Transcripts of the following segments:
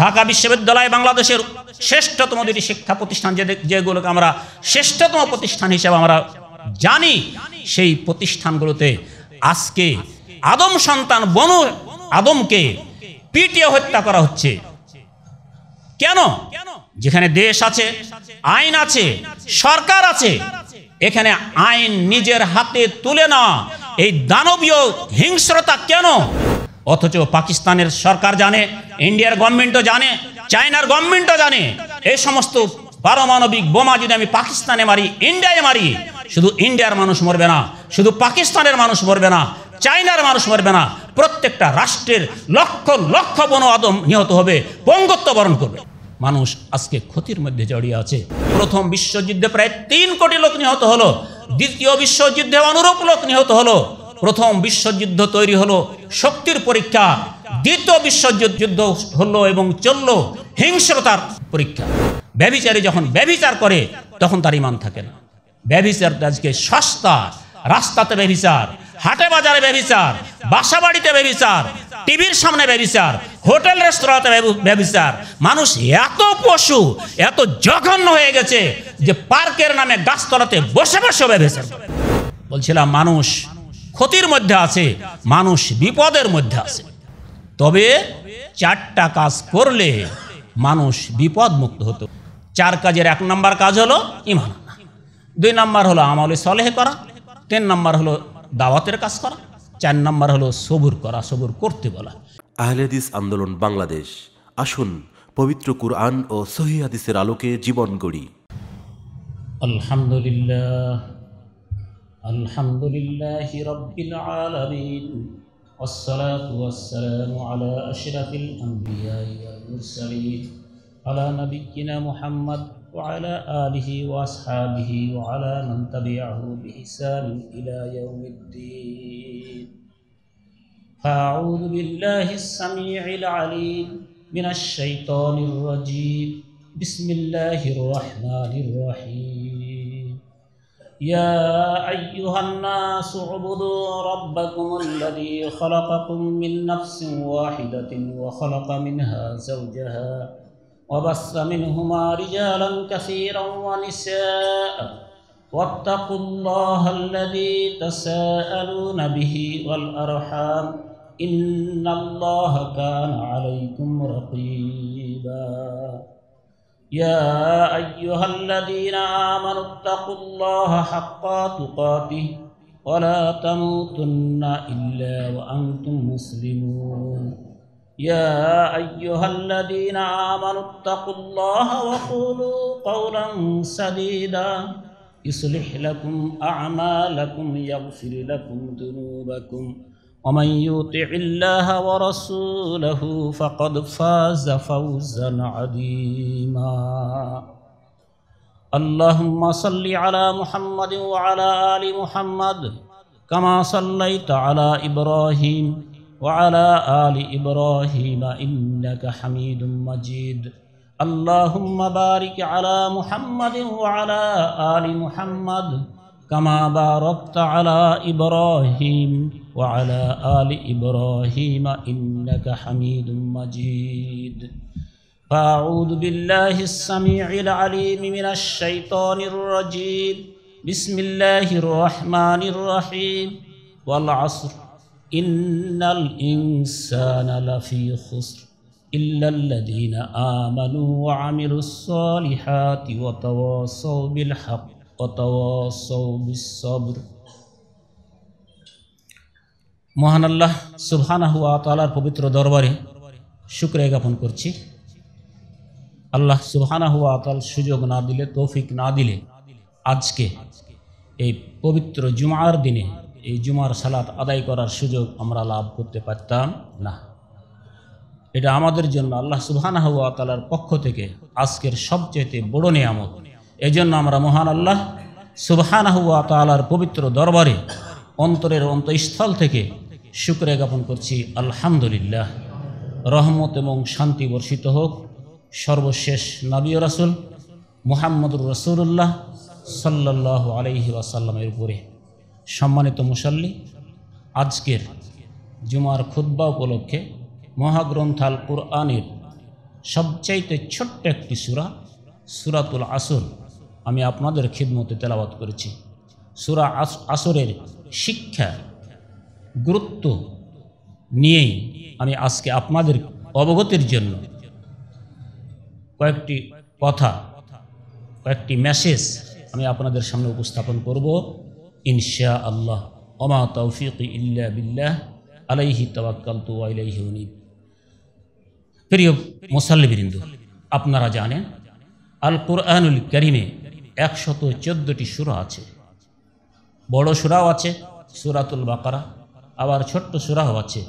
ঢাকা বিশ্ববিদ্যালয় বাংলাদেশের শ্রেষ্ঠতম দুটি শিক্ষা প্রতিষ্ঠান যে যেগুলোকে আমরা শ্রেষ্ঠতম প্রতিষ্ঠান হিসেবে আমরা জানি সেই প্রতিষ্ঠানগুলোতে আজকে আদম সন্তান বনু আদমকে পিটিয়ে হত্যা করা হচ্ছে কেন যেখানে দেশ আছে আইন আছে সরকার আছে এখানে আইন নিজের হাতে তুলে নেওয়া এই দানবীয় হিংস্রতা কেন অথচ পাকিস্তানের সরকার জানে ইন্ডিয়ার গভর্নমেন্টও জানে চায়নার গভর্নমেন্টও জানে এই সমস্ত পারমাণবিক বোমা যদি আমি পাকিস্তানে মারি ইন্ডিয়ায় মারি শুধু ইন্ডিয়ার মানুষ মরবে না শুধু পাকিস্তানের মানুষ মরবে না চায়নার মানুষ মরবে না প্রত্যেকটা রাষ্ট্রের লক্ষ লক্ষ বন আদম নিহত হবে পঙ্গত্ব বরণ করবে মানুষ আজকে ক্ষতির মধ্যে জড়িয়ে আছে প্রথম বিশ্বযুদ্ধে প্রায় তিন কোটি লোক নিহত হলো দ্বিতীয় বিশ্বযুদ্ধে অনুরূপ লোক নিহত হলো প্রথম বিশ্বযুদ্ধ তৈরি হলো শক্তির পরীক্ষা দ্বিতীয় বিশ্বযুদ্ধ হলো এবং চলল হিংস্রতার পরীক্ষা ব্যবিচারে যখন ব্যবিচার করে তখন তার ইমান থাকে না ব্যবিচার আজকে সস্তা রাস্তাতে ব্যবিচার হাটে বাজারে ব্যবিচার বাসা বাড়িতে ব্যবিচার টিভির সামনে ব্যবিচার হোটেল রেস্তোরাঁতে ব্যবিচার মানুষ এত পশু এত জঘন্য হয়ে গেছে যে পার্কের নামে গাছতলাতে বসে বসে ব্যবিচার বলছিলাম মানুষ ক্ষতির মধ্যে আছে মানুষ বিপদের মধ্যে আছে তবে চারটা কাজ করলে মানুষ বিপদ মুক্ত হতো চার কাজের এক নম্বর কাজ হলো ইমান দুই নম্বর হলো আমলে সলেহ করা তিন নম্বর হলো দাওয়াতের কাজ করা চার নম্বর হলো সবুর করা সবুর করতে বলা আহলেদিস আন্দোলন বাংলাদেশ আসুন পবিত্র কুরআন ও সহিদিসের আলোকে জীবন গড়ি আলহামদুলিল্লাহ الحمد لله رب العالمين والصلاة والسلام على أشرف الأنبياء والمرسلين على نبينا محمد وعلى آله وأصحابه وعلى من تبعه بإحسان إلى يوم الدين فأعوذ بالله السميع العليم من الشيطان الرجيم بسم الله الرحمن الرحيم يا أيها الناس اعبدوا ربكم الذي خلقكم من نفس واحدة وخلق منها زوجها وبث منهما رجالا كثيرا ونساء واتقوا الله الذي تساءلون به والأرحام إن الله كان عليكم رقيباً يا أيها الذين آمنوا اتقوا الله حق تقاته ولا تموتن إلا وأنتم مسلمون يا أيها الذين آمنوا اتقوا الله وقولوا قولا سديدا يصلح لكم أعمالكم يغفر لكم ذنوبكم ومن يطع الله ورسوله فقد فاز فوزا عظيما اللهم صل على محمد وعلى ال محمد كما صليت على ابراهيم وعلى ال ابراهيم انك حميد مجيد اللهم بارك على محمد وعلى ال محمد كما باركت على ابراهيم وعلى آل إبراهيم إنك حميد مجيد فأعوذ بالله السميع العليم من الشيطان الرجيم بسم الله الرحمن الرحيم والعصر إن الإنسان لفي خسر إلا الذين آمنوا وعملوا الصالحات وتواصوا بالحق وتواصوا بالصبر মহান আল্লাহ হুয়া তালার পবিত্র দরবারে শুক্রিয়া জ্ঞাপন করছি আল্লাহ হুয়া তাল সুযোগ না দিলে তৌফিক না দিলে আজকে এই পবিত্র জুমার দিনে এই জুমার সালাত আদায় করার সুযোগ আমরা লাভ করতে পারতাম না এটা আমাদের জন্য আল্লাহ হুয়া তালার পক্ষ থেকে আজকের সবচেয়ে বড় নিয়ামত এজন্য আমরা মহান আল্লাহ হুয়া তালার পবিত্র দরবারে অন্তরের অন্তঃস্থল থেকে শুক্র জ্ঞাপন করছি আলহামদুলিল্লাহ রহমত এবং শান্তি বর্ষিত হোক সর্বশেষ নাবিয় রাসুল মোহাম্মদুর রসুল্লাহ সাল্লাহ আলহি ওয়াসাল্লামের উপরে সম্মানিত মুসাল্লি আজকের জুমার খুদ্া উপলক্ষে মহাগ্রন্থাল কুরআনের সবচাইতে ছোট্ট একটি সুরা সুরাতুল আসর আমি আপনাদের খিদমতে তেলাবাদ করেছি সুরা আসরের শিক্ষা গুরুত্ব নিয়েই আমি আজকে আপনাদের অবগতির জন্য কয়েকটি কথা কয়েকটি মেসেজ আমি আপনাদের সামনে উপস্থাপন করব ইনশা আল্লাহ অমা তৌফিক ইল্লা বিল্লাহ আলাইহি তবাক্কালতু আলাইহি উনিব প্রিয় মোসাল্লিবৃন্দ আপনারা জানেন আল কোরআনুল করিমে একশত চোদ্দটি সুরা আছে বড় সুরাও আছে সুরাতুল বাকারা আবার ছোট্ট সুরাহ আছে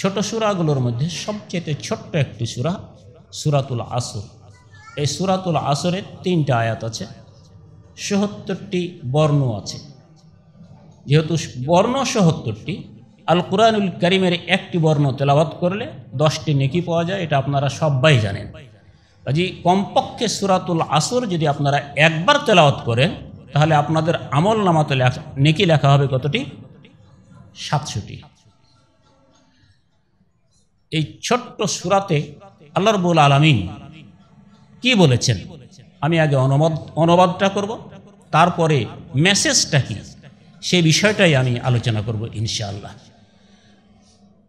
ছোট সুরাগুলোর মধ্যে সবচেয়ে ছোট্ট একটি সুরা সুরাতুল আসর এই সুরাতুল আসরের তিনটা আয়াত আছে সহত্তরটি বর্ণ আছে যেহেতু বর্ণ সহত্তরটি আল কুরআনুল করিমের একটি বর্ণ তেলাবাত করলে দশটি নেকি পাওয়া যায় এটা আপনারা সবাই জানেন কাজী কমপক্ষে সুরাতুল আসর যদি আপনারা একবার তেলাওয়াত করেন তাহলে আপনাদের আমল নামাতে নেকি লেখা হবে কতটি সাতশোটি এই ছোট্ট সুরাতে আল্লাহ রবুল আলমিন কি বলেছেন আমি আগে অনুবাদ অনুবাদটা করব তারপরে মেসেজটা কি সে বিষয়টাই আমি আলোচনা করব ইনশাআল্লাহ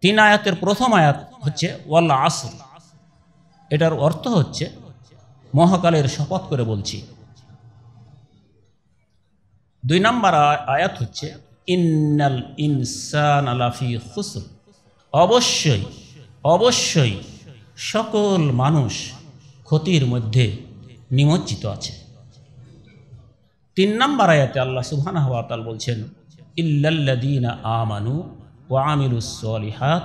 তিন আয়াতের প্রথম আয়াত হচ্ছে ওয়াল্লা আসর এটার অর্থ হচ্ছে মহাকালের শপথ করে বলছি দুই নম্বর আয়াত হচ্ছে ইন্নাল ইনসান আলাফি খুসুর অবশ্যই অবশ্যই সকল মানুষ ক্ষতির মধ্যে নিমজ্জিত আছে তিন নম্বর আয়াতে আল্লাহ সুবহান হাওয়াতাল বলছেন ইল্লাল্লাদিনা আমানু ও আমিরুস সলিহাত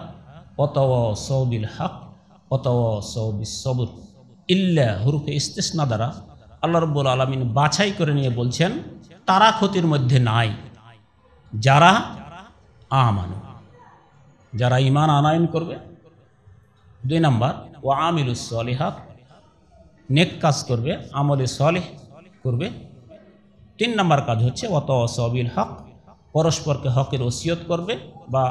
অতওয়া সৌবিল হক অতওয়া সৌবিস সবর ইল্লা হরুফে ইস্তেসনা দ্বারা আল্লাহ রব্বুল আলমিন বাছাই করে নিয়ে বলছেন তারা ক্ষতির মধ্যে নাই যারা আমানু যারা ইমান আনায়ন করবে দুই নম্বর ও আমিল সলিহাত নেক কাজ করবে আমলে সলেহ করবে তিন নম্বর কাজ হচ্ছে অত অসবিল হক পরস্পরকে হকের ওসিয়ত করবে বা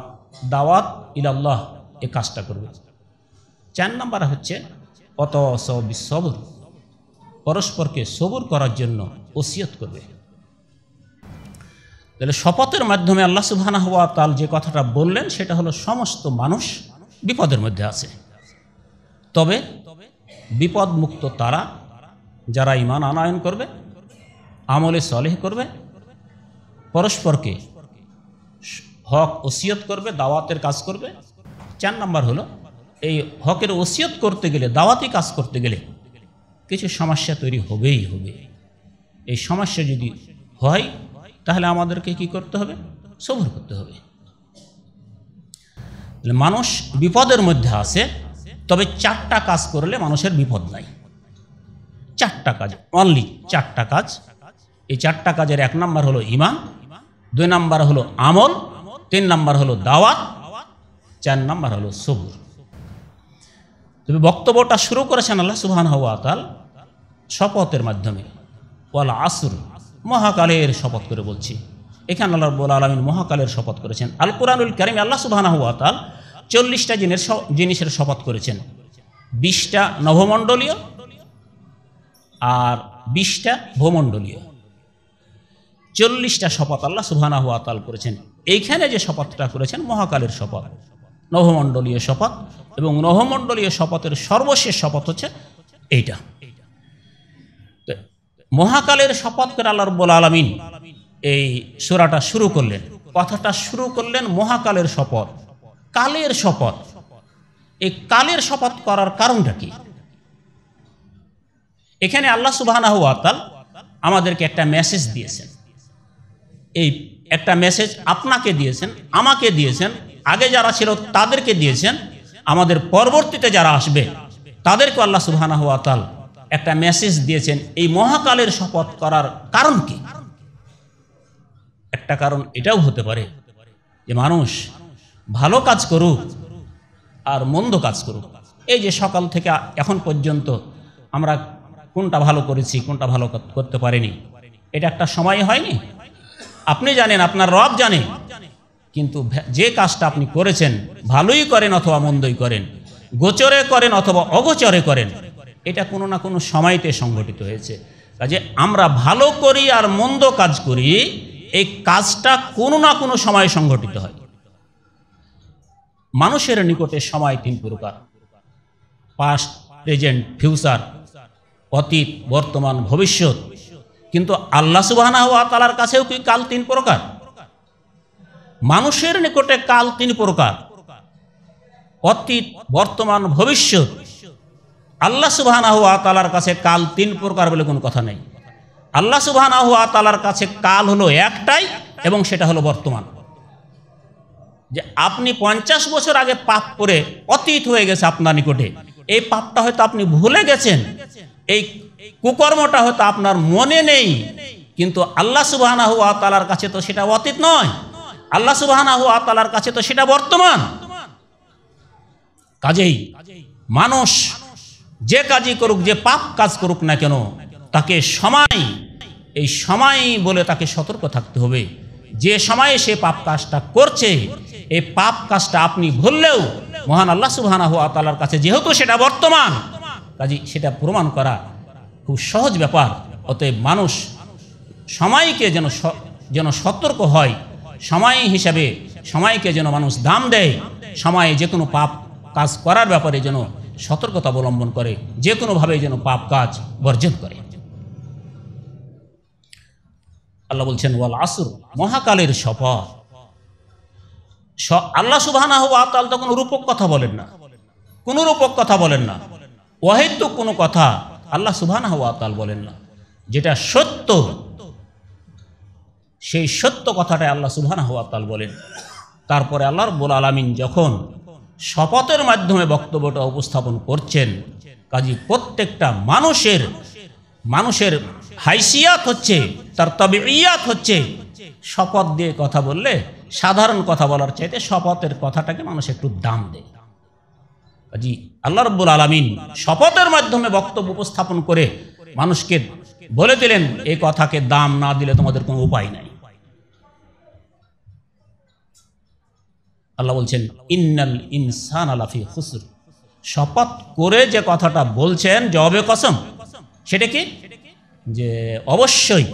দাওয়াত ইল্লাহ এ কাজটা করবে চার নম্বর হচ্ছে অত অসবিল সবর পরস্পরকে সবর করার জন্য ওসিয়ত করবে তাহলে শপথের মাধ্যমে আল্লাহ সুবহানা হওয়া তাল যে কথাটা বললেন সেটা হলো সমস্ত মানুষ বিপদের মধ্যে আছে তবে বিপদ মুক্ত তারা যারা ইমান আনায়ন করবে আমলে সলেহ করবে পরস্পরকে হক ওসিয়ত করবে দাওয়াতের কাজ করবে চার নাম্বার হলো এই হকের ওসিয়ত করতে গেলে দাওয়াতি কাজ করতে গেলে কিছু সমস্যা তৈরি হবেই হবে এই সমস্যা যদি হয় তাহলে আমাদেরকে কি করতে হবে সবর করতে হবে মানুষ বিপদের মধ্যে আসে তবে চারটা কাজ করলে মানুষের বিপদ নাই চারটা কাজ অনলি চারটা কাজ এই চারটা কাজের এক নাম্বার হলো ইমান দুই নাম্বার হলো আমল তিন নাম্বার হলো দাওয়াত চার নাম্বার হলো সবুর তবে বক্তব্যটা শুরু করেছেন আল্লাহ সুহান হওয়া শপথের মাধ্যমে ওয়াল আসুর মহাকালের শপথ করে বলছি এখানে আল্লাহ রব্বুল আলমিন মহাকালের শপথ করেছেন আল কোরআনুল কারিম আল্লাহ সুবাহানা হুয়া তাল চল্লিশটা জিনের জিনিসের শপথ করেছেন বিশটা নভমণ্ডলীয় আর বিশটা ভূমণ্ডলীয় চল্লিশটা শপথ আল্লাহ সুবহানা হুয়া তাল করেছেন এইখানে যে শপথটা করেছেন মহাকালের শপথ নভমণ্ডলীয় শপথ এবং নভমণ্ডলীয় শপথের সর্বশেষ শপথ হচ্ছে এইটা মহাকালের শপথ করে আল্লাহ রব্বুল আলমিন এই সুরাটা শুরু করলেন কথাটা শুরু করলেন মহাকালের শপথ কালের শপথ এই কালের শপথ করার কারণটা কি এখানে আল্লাহ সুবাহ আমাদেরকে একটা মেসেজ দিয়েছেন এই একটা মেসেজ আপনাকে দিয়েছেন আমাকে দিয়েছেন আগে যারা ছিল তাদেরকে দিয়েছেন আমাদের পরবর্তীতে যারা আসবে তাদেরকে আল্লাহ সুবাহ একটা মেসেজ দিয়েছেন এই মহাকালের শপথ করার কারণ কি একটা কারণ এটাও হতে পারে যে মানুষ ভালো কাজ করুক আর মন্দ কাজ করুক এই যে সকাল থেকে এখন পর্যন্ত আমরা কোনটা ভালো করেছি কোনটা ভালো করতে পারিনি এটা একটা সময় হয়নি আপনি জানেন আপনার রব জানে কিন্তু যে কাজটা আপনি করেছেন ভালোই করেন অথবা মন্দই করেন গোচরে করেন অথবা অগোচরে করেন এটা কোনো না কোনো সময়তে সংগঠিত হয়েছে কাজে আমরা ভালো করি আর মন্দ কাজ করি এই কাজটা কোনো না কোনো সময় সংগঠিত হয় মানুষের নিকটে সময় তিন প্রকার পাস্ট প্রেজেন্ট ফিউচার অতীত বর্তমান ভবিষ্যৎ কিন্তু আল্লাহ সুবাহানা হওয়া তালার কাছেও কি কাল তিন প্রকার মানুষের নিকটে কাল তিন প্রকার অতীত বর্তমান ভবিষ্যৎ আল্লাহ আহুয়া তালার কাছে কাল তিন প্রকার বলে কোনো কথা নেই আল্লাহ আহুয়া তালার কাছে কাল হলো একটাই এবং সেটা হলো বর্তমান যে আপনি পঞ্চাশ বছর আগে পাপ করে অতীত হয়ে গেছে আপনার নিকটে এই পাপটা হয়তো আপনি ভুলে গেছেন এই কুকর্মটা হয়তো আপনার মনে নেই কিন্তু আল্লাহ আহুয়া তালার কাছে তো সেটা অতীত নয় আল্লাহ আহুয়া তালার কাছে তো সেটা বর্তমান কাজেই মানুষ যে কাজই করুক যে পাপ কাজ করুক না কেন তাকে সময় এই সময় বলে তাকে সতর্ক থাকতে হবে যে সময়ে সে পাপ কাজটা করছে এই পাপ কাজটা আপনি ভুললেও মহান আল্লাহ সুবাহানা তালার কাছে যেহেতু সেটা বর্তমান কাজে সেটা প্রমাণ করা খুব সহজ ব্যাপার অতএব মানুষ সময়কে যেন যেন সতর্ক হয় সময় হিসাবে সময়কে যেন মানুষ দাম দেয় সময়ে যে কোনো পাপ কাজ করার ব্যাপারে যেন সতর্কতা অবলম্বন করে যে কোনোভাবে যেন পাপ কাজ বর্জন করে আল্লাহ বলছেন ওয়াল আসুর মহাকালের শপথ আল্লাহ সুবাহানা হওয়া তাল তো কোনো রূপক কথা বলেন না কোনো রূপক কথা বলেন না তো কোনো কথা আল্লাহ সুবাহানা হওয়া তাল বলেন না যেটা সত্য সেই সত্য কথাটাই আল্লাহ সুবহানাহু ওয়া তাআলা বলেন তারপরে আল্লাহ রাব্বুল আলামিন যখন শপথের মাধ্যমে বক্তব্যটা উপস্থাপন করছেন কাজী প্রত্যেকটা মানুষের মানুষের হাইসিয়াত হচ্ছে তার তবে ইয়াত হচ্ছে শপথ দিয়ে কথা বললে সাধারণ কথা বলার চাইতে শপথের কথাটাকে মানুষ একটু দাম দেয় কাজী আল্লাহ রব্বুল আলমিন শপথের মাধ্যমে বক্তব্য উপস্থাপন করে মানুষকে বলে দিলেন এই কথাকে দাম না দিলে তোমাদের কোনো উপায় নাই আল্লাহ বলছেন ইন্নাল ইনসান আলাফি হুসর শপথ করে যে কথাটা বলছেন জবাবে কসম সেটা কি যে অবশ্যই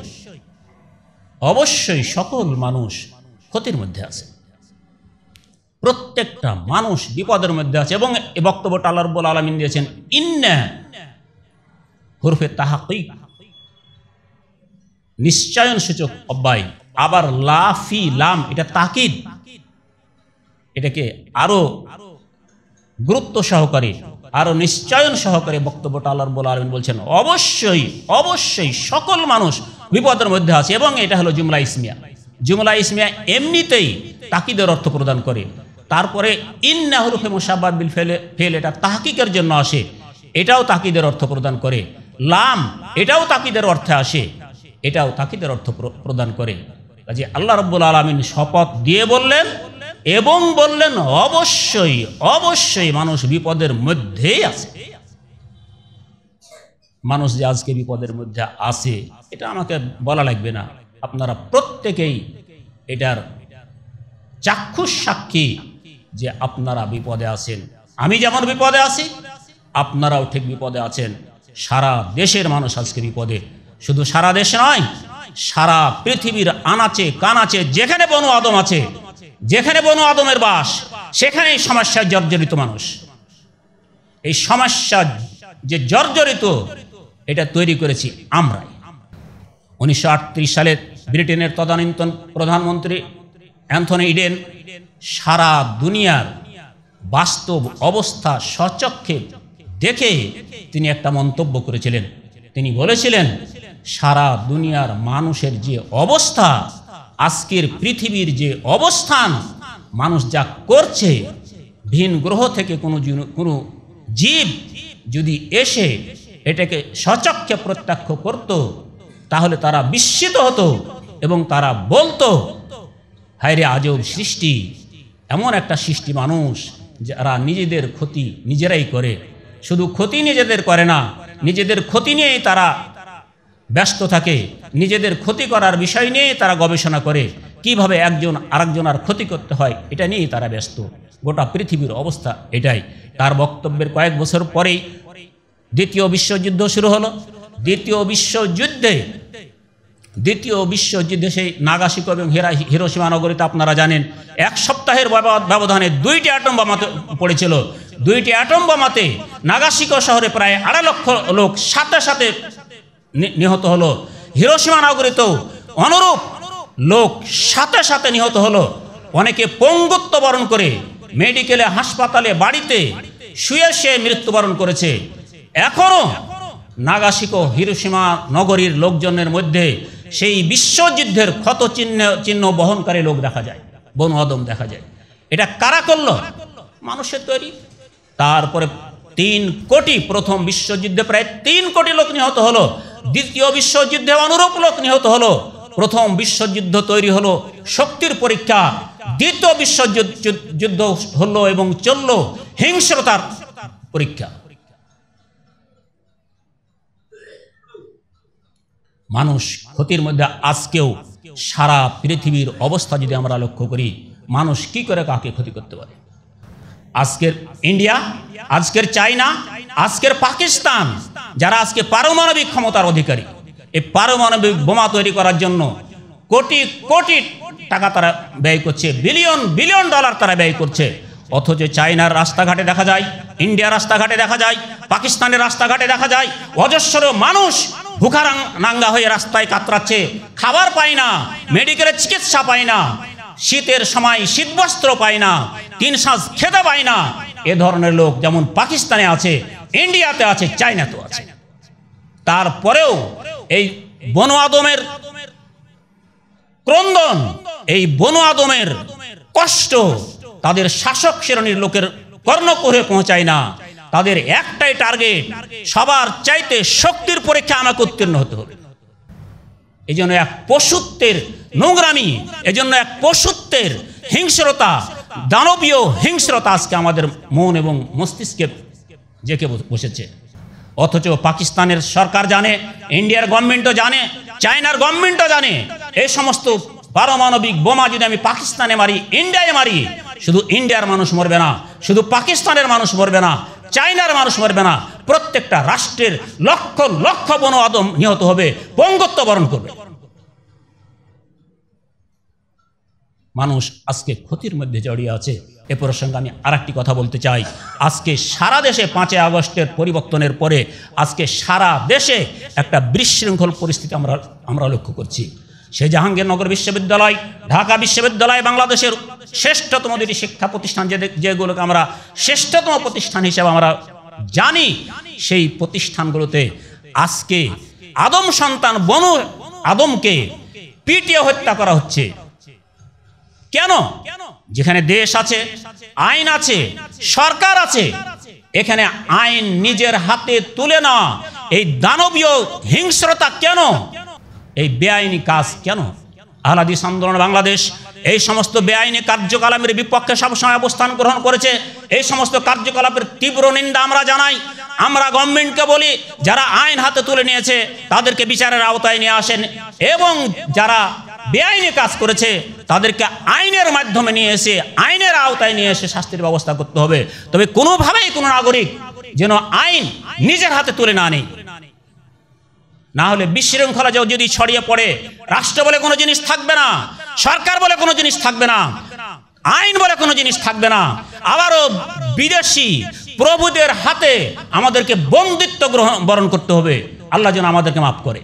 অবশ্যই সকল মানুষ ক্ষতির মধ্যে আছে প্রত্যেকটা মানুষ বিপদের মধ্যে আছে এবং এ বক্তব্যটা আল্লাহ রব্বুল আলমিন দিয়েছেন ইন্না হুরফে তাহাকই নিশ্চয়ন সূচক অব্যয় আবার লাফি লাম এটা তাকিদ এটাকে আরও গুরুত্ব সহকারে আরও নিশ্চয়ন সহকারে বক্তব্যটা আল্লাহ রব্বুল আলমিন বলছেন অবশ্যই অবশ্যই সকল মানুষ বিপদের মধ্যে আছে এবং এটা হলো জুমলা ইসমিয়া জুমলা ইসমিয়া এমনিতেই তাকিদের অর্থ প্রদান করে তারপরে ইন্না হরুফে মুসাবাদ বিল ফেলে ফেল এটা তাহকিকের জন্য আসে এটাও তাকিদের অর্থ প্রদান করে লাম এটাও তাকিদের অর্থে আসে এটাও তাকিদের অর্থ প্রদান করে কাজে আল্লাহ রব্বুল আলমিন শপথ দিয়ে বললেন এবং বললেন অবশ্যই অবশ্যই মানুষ বিপদের মধ্যেই আছে মানুষ যে আজকে বিপদের মধ্যে আছে এটা আমাকে বলা লাগবে না আপনারা প্রত্যেকেই এটার চাক্ষুষ সাক্ষী যে আপনারা বিপদে আছেন আমি যেমন বিপদে আছি আপনারাও ঠিক বিপদে আছেন সারা দেশের মানুষ আজকে বিপদে শুধু সারা দেশ নয় সারা পৃথিবীর আনাচে কানাচে যেখানে বনু আদম আছে যেখানে বনু আদমের বাস সেখানেই সমস্যা জর্জরিত মানুষ এই সমস্যা যে জর্জরিত এটা তৈরি করেছি আমরাই উনিশশো সালে ব্রিটেনের তদানীন্তন প্রধানমন্ত্রী অ্যান্থনি ইডেন সারা দুনিয়ার বাস্তব অবস্থা সচক্ষে দেখে তিনি একটা মন্তব্য করেছিলেন তিনি বলেছিলেন সারা দুনিয়ার মানুষের যে অবস্থা আজকের পৃথিবীর যে অবস্থান মানুষ যা করছে ভিন গ্রহ থেকে কোনো কোনো জীব যদি এসে এটাকে সচক্ষে প্রত্যক্ষ করত তাহলে তারা বিস্মিত হতো এবং তারা বলতো হায়রে আজব সৃষ্টি এমন একটা সৃষ্টি মানুষ যারা নিজেদের ক্ষতি নিজেরাই করে শুধু ক্ষতি নিজেদের করে না নিজেদের ক্ষতি নিয়েই তারা ব্যস্ত থাকে নিজেদের ক্ষতি করার বিষয় নিয়ে তারা গবেষণা করে কিভাবে একজন আরেকজনার ক্ষতি করতে হয় এটা নিয়েই তারা ব্যস্ত গোটা পৃথিবীর অবস্থা এটাই তার বক্তব্যের কয়েক বছর পরেই দ্বিতীয় বিশ্বযুদ্ধ শুরু হলো দ্বিতীয় বিশ্বযুদ্ধে দ্বিতীয় বিশ্বযুদ্ধে সেই নাগাশিক এবং হেরা হিরোসীমা নগরীতে আপনারা জানেন এক সপ্তাহের ব্যবধানে দুইটি অ্যাটম বোমাতে পড়েছিল দুইটি অ্যাটম বোমাতে নাগাশিকো শহরে প্রায় আড়াই লক্ষ লোক সাথে সাথে নিহত হলো হিরোসীমা নগরীতেও অনুরূপ লোক সাথে সাথে নিহত হলো অনেকে পঙ্গুত্ব বরণ করে মেডিকেলে হাসপাতালে বাড়িতে শুয়ে সে মৃত্যুবরণ করেছে এখনও নাগাসিক হিরোসীমা নগরীর লোকজনের মধ্যে সেই বিশ্বযুদ্ধের ক্ষত চিহ্ন চিহ্ন বহনকারী লোক দেখা যায় বনু আদম দেখা যায় এটা কারা করল মানুষের তৈরি তারপরে তিন কোটি প্রথম বিশ্বযুদ্ধে প্রায় তিন কোটি লোক নিহত হলো দ্বিতীয় বিশ্বযুদ্ধে অনুরূপ লোক নিহত হলো প্রথম বিশ্বযুদ্ধ তৈরি হলো শক্তির পরীক্ষা দ্বিতীয় বিশ্বযুদ্ধ হলো এবং চলল হিংস্রতার পরীক্ষা মানুষ ক্ষতির মধ্যে আজকেও সারা পৃথিবীর অবস্থা যদি আমরা লক্ষ্য করি মানুষ কি করে কাকে ক্ষতি করতে পারে আজকের ইন্ডিয়া আজকের চাইনা আজকের পাকিস্তান যারা আজকে পারমাণবিক ক্ষমতার অধিকারী এই পারমাণবিক বোমা তৈরি করার জন্য কোটি কোটি টাকা তারা ব্যয় করছে বিলিয়ন বিলিয়ন ডলার তারা ব্যয় করছে অথচ চায়নার রাস্তাঘাটে দেখা যায় ইন্ডিয়ার রাস্তাঘাটে দেখা যায় পাকিস্তানের রাস্তাঘাটে দেখা যায় অজস্র মানুষ ভুখারাং নাঙ্গা হয়ে রাস্তায় কাতরাচ্ছে খাবার পায় না মেডিকেলের চিকিৎসা পায় না শীতের সময় শীতবস্ত্র পায় না তিন সাঁজ খেতে পায় না এ ধরনের লোক যেমন পাকিস্তানে আছে ইন্ডিয়াতে আছে চাইনাতে আছে তারপরেও এই বন আদমের ক্রন্দন এই বন আদমের কষ্ট তাদের শাসক শ্রেণীর লোকের কর্ণ করে পৌঁছায় না তাদের একটাই টার্গেট সবার চাইতে শক্তির পরীক্ষা আমাকে উত্তীর্ণ হতে হবে এই জন্য এক পশুত্বের নোংরামি এই জন্য এক পশুত্বের হিংস্রতা দানবীয় হিংস্রতা আজকে আমাদের মন এবং মস্তিষ্কে জেকে বসেছে অথচ পাকিস্তানের সরকার জানে ইন্ডিয়ার গভর্নমেন্টও জানে চায়নার গভর্নমেন্টও জানে এই সমস্ত পারমাণবিক বোমা যদি আমি পাকিস্তানে মারি ইন্ডিয়ায় মারি শুধু ইন্ডিয়ার মানুষ মরবে না শুধু পাকিস্তানের মানুষ মরবে না চাইনার মানুষ মরবে না প্রত্যেকটা রাষ্ট্রের লক্ষ লক্ষ বন আদম নিহত হবে বঙ্গত্ব বরণ করবে মানুষ আজকে ক্ষতির মধ্যে জড়িয়ে আছে এ প্রসঙ্গে আমি আর কথা বলতে চাই আজকে সারা দেশে পাঁচই আগস্টের পরিবর্তনের পরে আজকে সারা দেশে একটা বিশৃঙ্খল পরিস্থিতি আমরা আমরা লক্ষ্য করছি সে জাহাঙ্গীরনগর বিশ্ববিদ্যালয় ঢাকা বিশ্ববিদ্যালয় বাংলাদেশের শ্রেষ্ঠতম যেটি শিক্ষা প্রতিষ্ঠান যে যেগুলোকে আমরা শ্রেষ্ঠতম প্রতিষ্ঠান হিসেবে আমরা জানি সেই প্রতিষ্ঠানগুলোতে আজকে আদম সন্তান বন আদমকে পিটিয়ে হত্যা করা হচ্ছে কেন যেখানে দেশ আছে আইন আছে সরকার আছে এখানে আইন নিজের হাতে তুলে না এই দানবীয় হিংস্রতা কেন এই বেআইনি কাজ কেন আহলাদিস আন্দোলন বাংলাদেশ এই সমস্ত বেআইনি কার্যকলাপের বিপক্ষে সবসময় অবস্থান গ্রহণ করেছে এই সমস্ত কার্যকলাপের তীব্র নিন্দা আমরা জানাই আমরা গভর্নমেন্টকে বলি যারা আইন হাতে তুলে নিয়েছে তাদেরকে বিচারের আওতায় নিয়ে আসেন এবং যারা বেআইনি কাজ করেছে তাদেরকে আইনের মাধ্যমে নিয়ে এসে আইনের আওতায় নিয়ে এসে শাস্তির ব্যবস্থা করতে হবে তবে কোনোভাবেই কোনো নাগরিক যেন আইন নিজের হাতে তুলে না নেয় না হলে বিশৃঙ্খলা যদি ছড়িয়ে পড়ে রাষ্ট্র বলে কোনো জিনিস থাকবে না সরকার বলে কোনো জিনিস থাকবে না আইন বলে কোনো জিনিস থাকবে না আবারও বিদেশি প্রভুদের হাতে আমাদেরকে বন্দিত্ব গ্রহণ বরণ করতে হবে আল্লাহ যেন আমাদেরকে মাফ করে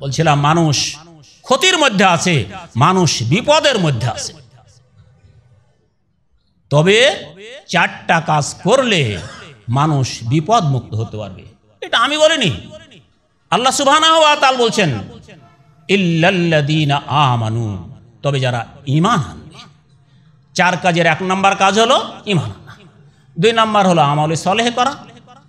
বলছিলাম মানুষ ক্ষতির মধ্যে আছে মানুষ বিপদের মধ্যে আছে তবে চারটা কাজ করলে মানুষ বিপদ মুক্ত হতে পারবে এটা আমি বলিনি আল্লাহ সুবাহ বলছেন ইল্লাল্লাদিনা আমানু তবে যারা ইমান আনবে চার কাজের এক নম্বর কাজ হলো ইমান আনা দুই নম্বর হলো আমলে সলেহ করা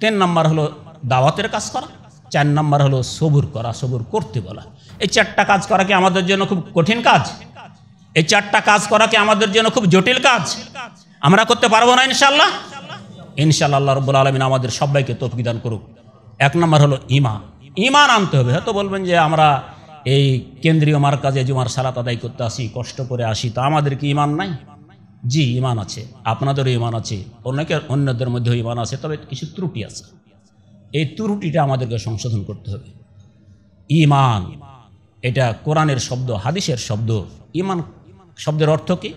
তিন নম্বর হলো দাওয়াতের কাজ করা চার নম্বর হলো সবুর করা সবুর করতে বলা এই চারটা কাজ করা কি আমাদের জন্য খুব কঠিন কাজ এই চারটা কাজ করা কি আমাদের জন্য খুব জটিল কাজ আমরা করতে পারবো না ইনশাল্লাহ ইনশাল আল্লাহ রব্বুল আলমিন আমাদের সবাইকে তফকিদান করুক এক নম্বর হলো ইমান ইমান আনতে হবে হয়তো বলবেন যে আমরা এই কেন্দ্রীয় মার্কাজে জুমার সারা তাদাই করতে আসি কষ্ট করে আসি তো আমাদের কি ইমান নাই জি ইমান আছে আপনাদেরও ইমান আছে অনেকের অন্যদের মধ্যেও ইমান আছে তবে কিছু ত্রুটি আছে এই ত্রুটিটা আমাদেরকে সংশোধন করতে হবে ইমান এটা কোরআনের শব্দ হাদিসের শব্দ ইমান শব্দের অর্থ কি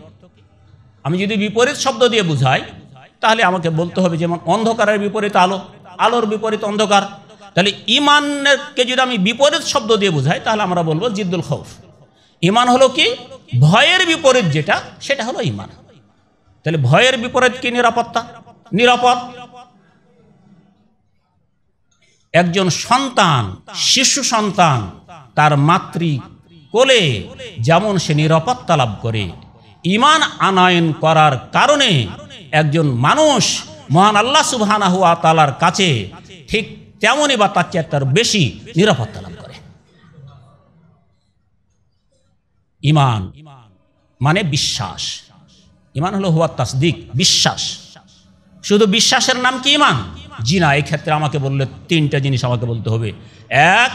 আমি যদি বিপরীত শব্দ দিয়ে বুঝাই তাহলে আমাকে বলতে হবে যেমন অন্ধকারের বিপরীত আলো আলোর বিপরীত অন্ধকার তাহলে ইমানকে যদি আমি বিপরীত শব্দ দিয়ে বুঝাই তাহলে আমরা বলবো জিদ্দুল খৌফ ইমান হলো কি ভয়ের বিপরীত যেটা সেটা হলো ইমান তাহলে ভয়ের বিপরীত কি নিরাপত্তা নিরাপদ একজন সন্তান শিশু সন্তান তার মাতৃ কোলে যেমন সে নিরাপত্তা লাভ করে ইমান আনায়ন করার কারণে একজন মানুষ মহান আল্লাহ সুবহানা হুয়া তালার কাছে ঠিক তেমনই বা তার চেয়ে তার বেশি নিরাপত্তা লাভ করে ইমান মানে বিশ্বাস ইমান হলো হুয়া তাসদিক বিশ্বাস শুধু বিশ্বাসের নাম কি ইমান জি না এই ক্ষেত্রে আমাকে বললে তিনটা জিনিস আমাকে বলতে হবে এক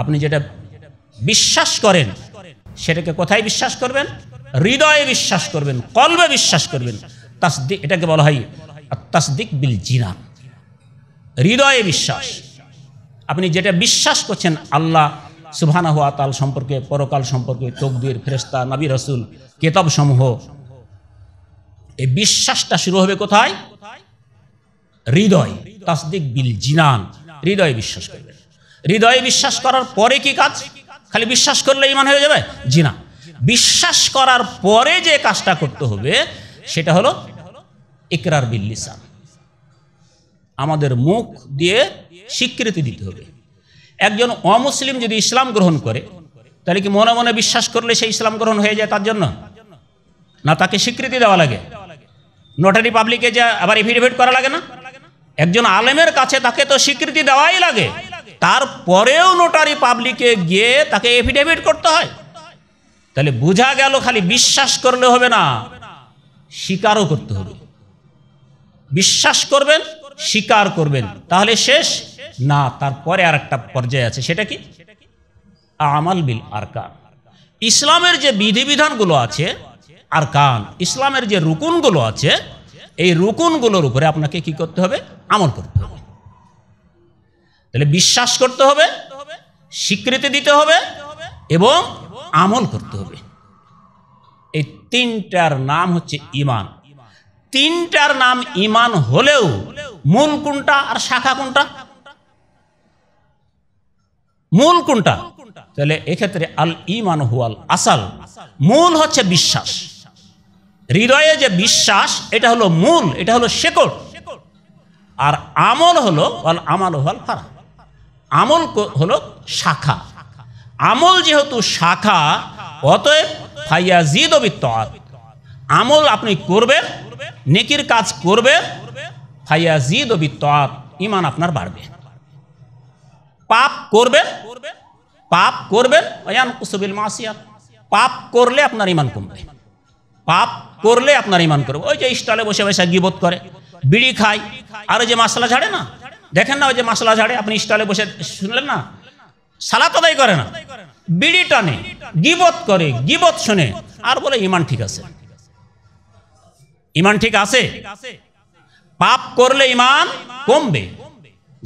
আপনি যেটা বিশ্বাস করেন সেটাকে কোথায় বিশ্বাস করবেন হৃদয়ে বিশ্বাস করবেন কলবে বিশ্বাস করবেন তাসদিক এটাকে বলা হয় তাসদিক বিল জিনা হৃদয়ে বিশ্বাস আপনি যেটা বিশ্বাস করছেন আল্লাহ সুভানা হুয়া তাল সম্পর্কে পরকাল সম্পর্কে তকদির ফেরেস্তা নাবি রসুল সমূহ এই বিশ্বাসটা শুরু হবে কোথায় হৃদয় তাসদিক বিল জিনান হৃদয়ে বিশ্বাস করবে হৃদয়ে বিশ্বাস করার পরে কি কাজ খালি বিশ্বাস করলে ইমান হয়ে যাবে জিনা বিশ্বাস করার পরে যে কাজটা করতে হবে সেটা হলো ইকরার বিল্লিসান আমাদের মুখ দিয়ে স্বীকৃতি দিতে হবে একজন অমুসলিম যদি ইসলাম গ্রহণ করে তাহলে কি মনে মনে বিশ্বাস করলে সে ইসলাম গ্রহণ হয়ে যায় তার জন্য না তাকে স্বীকৃতি দেওয়া লাগে নোটারি পাবলিকে যা আবার এফিডেভিট করা লাগে না একজন আলেমের কাছে তাকে তো স্বীকৃতি দেওয়াই লাগে তারপরেও নোটারি পাবলিকে গিয়ে তাকে এফিডেভিট করতে হয় তাহলে বোঝা গেল খালি বিশ্বাস করলে হবে না স্বীকারও করতে হবে বিশ্বাস করবেন স্বীকার করবেন তাহলে শেষ না তারপরে আর একটা পর্যায় আছে সেটা কি আমাল বিল আরকান ইসলামের যে বিধিবিধানগুলো আছে আরকান ইসলামের যে রুকুনগুলো আছে এই রুকুনগুলোর উপরে আপনাকে কি করতে হবে আমল করতে হবে তাহলে বিশ্বাস করতে হবে স্বীকৃতি দিতে হবে এবং আমল করতে হবে তিনটার নাম হচ্ছে ইমান তিনটার নাম ইমান হলেও মূল কোনটা আর শাখা কোনটা মূল কোনটা তাহলে এক্ষেত্রে আল ইমান হুয়াল আসাল মূল হচ্ছে বিশ্বাস হৃদয়ে যে বিশ্বাস এটা হলো মূল এটা হলো শেকড় আর আমল হলো অল আমল হল ফারা আমল হলো শাখা আমল যেহেতু শাখা অতএব আমল আপনি করবেন নেকির কাজ করবেন ফাইয়াজিদ বিত্তাত ইমান আপনার বাড়বে পাপ করবেন পাপ করবেন পাপ করলে আপনার ইমান কমবে পাপ করলে আপনার ইমান করবে ওই যে স্টলে বসে বসে গিবত করে বিড়ি খায় আর ওই যে মশলা ঝাড়ে না দেখেন না ওই যে মশলা ঝাড়ে আপনি স্টলে বসে শুনলেন না সালাত আদায় করে না বিড়ি টানে গিবত করে গিবত শুনে আর বলে ইমান ঠিক আছে ইমান ঠিক আছে পাপ করলে ইমান কমবে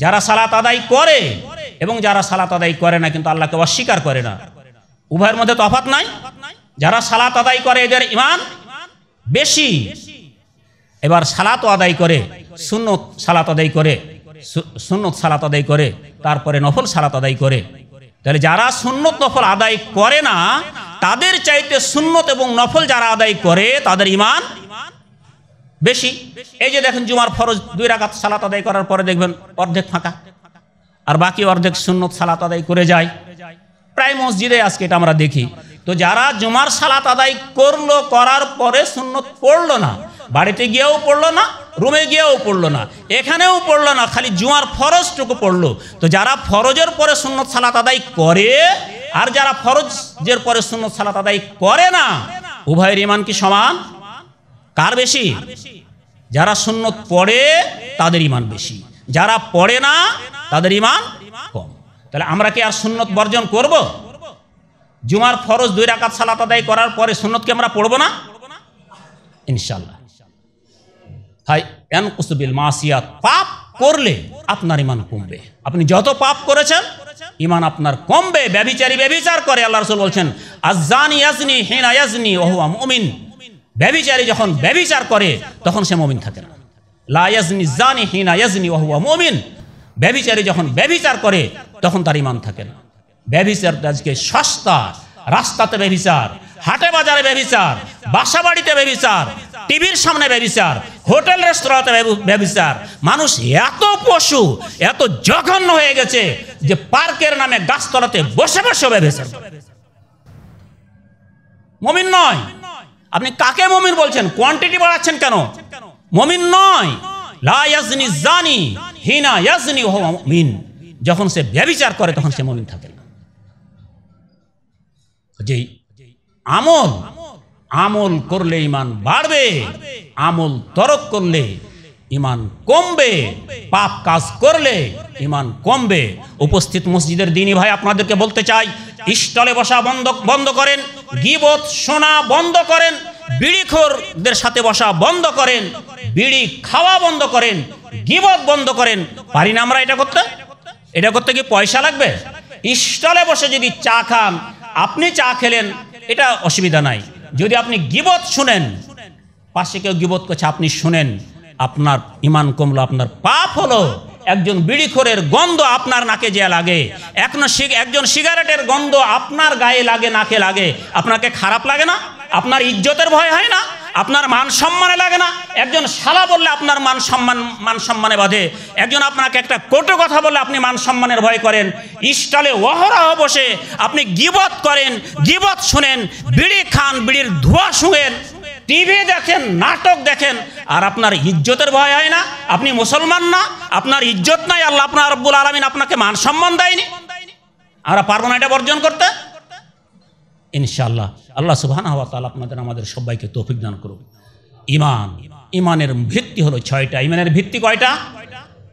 যারা সালাত আদায় করে এবং যারা সালাত আদায় করে না কিন্তু আল্লাহকে অস্বীকার করে না উভয়ের মধ্যে তফাত নাই যারা সালাত আদায় করে এদের ইমান বেশি এবার সালাত আদায় করে সুন্নত সালাত আদায় করে সুন্নত সালাত আদায় করে তারপরে নফল সালাত আদায় করে তাহলে যারা সুন্নত নফল আদায় করে না তাদের চাইতে সুন্নত এবং নফল যারা আদায় করে তাদের ইমান বেশি এই যে দেখেন জুমার ফরজ দুই রাখাত সালাত আদায় করার পরে দেখবেন অর্ধেক ফাঁকা আর বাকি অর্ধেক সুন্নত সালাত আদায় করে যায় প্রায় মসজিদে আজকে এটা আমরা দেখি তো যারা জুমার সালাত আদায় করলো করার পরে সুন্নত পড়লো না বাড়িতে গিয়েও পড়লো না রুমে গিয়েও পড়লো না এখানেও পড়লো না খালি জুয়ার ফরজটুকু পড়লো তো যারা ফরজের পরে সুন্নত সালাত আদায় করে আর যারা ফরজের পরে সুন্নত সালাত আদায় করে না উভয়ের ইমান কি সমান কার বেশি যারা সুন্নত পড়ে তাদের ইমান বেশি যারা পড়ে না তাদের ইমান কম তাহলে আমরা কি আর সুন্নত বর্জন করব জুমার ফরজ দুই রাকাত সালাত আদায় করার পরে সুন্নত কি আমরা পড়বো না ইনশাল্লাহ পাপ করলে আপনার ইমান কমবে আপনি যত পাপ করেছেন ইমান আপনার কমবে ব্যবিচারী ব্যবিচার করে আল্লাহ রসুল বলছেন আজানি ইয়াজনি হেনা ইয়াজনি ওহুয়া মমিন ব্যবিচারী যখন ব্যবিচার করে তখন সে মমিন থাকে না লাজনি জানি হিনা ইয়াজনি ওহুয়া মমিন ব্যবিচারী যখন ব্যবিচার করে তখন তার ইমান থাকে না ব্যবিচার আজকে সস্তা রাস্তাতে ব্যবিচার হাটে বাজারে ব্যবচার বাসা বাড়িতে ব্যবচার টিভির সামনে ব্যবচার হোটেল রেস্তোরাঁতে ব্যবচার মানুষ এত পশু এত জঘন্য হয়ে গেছে যে পার্কের নামে গাছতলাতে বসে বসে ব্যবচার মমিন নয় আপনি কাকে মমিন বলছেন কোয়ান্টিটি বাড়াচ্ছেন কেন মমিন নয় জানি হিনা ইয়াজনি হো মিন যখন সে ব্যবচার করে তখন সে মমিন থাকে না আমল আমল করলে ইমান বাড়বে আমল তরক করলে ইমান কমবে পাপ কাজ করলে ইমান কমবে উপস্থিত মসজিদের দিনই ভাই আপনাদেরকে বলতে চাই স্টলে বসা বন্ধ বন্ধ করেন গিবত শোনা বন্ধ করেন বিড়িখোরদের সাথে বসা বন্ধ করেন বিড়ি খাওয়া বন্ধ করেন গিবত বন্ধ করেন পারি না আমরা এটা করতে এটা করতে কি পয়সা লাগবে স্টলে বসে যদি চা খান আপনি চা খেলেন এটা অসুবিধা নাই যদি আপনি গিবত শুনেন পাশে কেউ গিবত করছে আপনি শুনেন আপনার ইমান কমলো আপনার পাপ হলো একজন বিড়িখোরের গন্ধ আপনার নাকে যে লাগে এক একজন সিগারেটের গন্ধ আপনার গায়ে লাগে নাকে লাগে আপনাকে খারাপ লাগে না আপনার ইজ্জতের ভয় হয় না আপনার মান সম্মানে লাগে না একজন শালা বললে আপনার মান সম্মান মান সম্মানে বাঁধে একজন আপনাকে একটা কোটো কথা বললে আপনি মান সম্মানের ভয় করেন ইস্টালে ওহরাহ বসে আপনি গিবত করেন গিবত শুনেন বিড়ি খান বিড়ির ধোয়া শুনেন টিভি দেখেন নাটক দেখেন আর আপনার ইজ্জতের ভয় হয় না আপনি মুসলমান না আপনার ইজ্জত নাই আল্লাহ আপনার আব্বুল আলমিন আপনাকে মান সম্মান দেয়নি আমরা পারবো না এটা বর্জন করতে ইনশাল্লাহ আল্লাহ সুবাহান হওয়া আপনাদের আমাদের সবাইকে তৌফিক দান করুক ইমান ইমানের ভিত্তি হলো ছয়টা ইমানের ভিত্তি কয়টা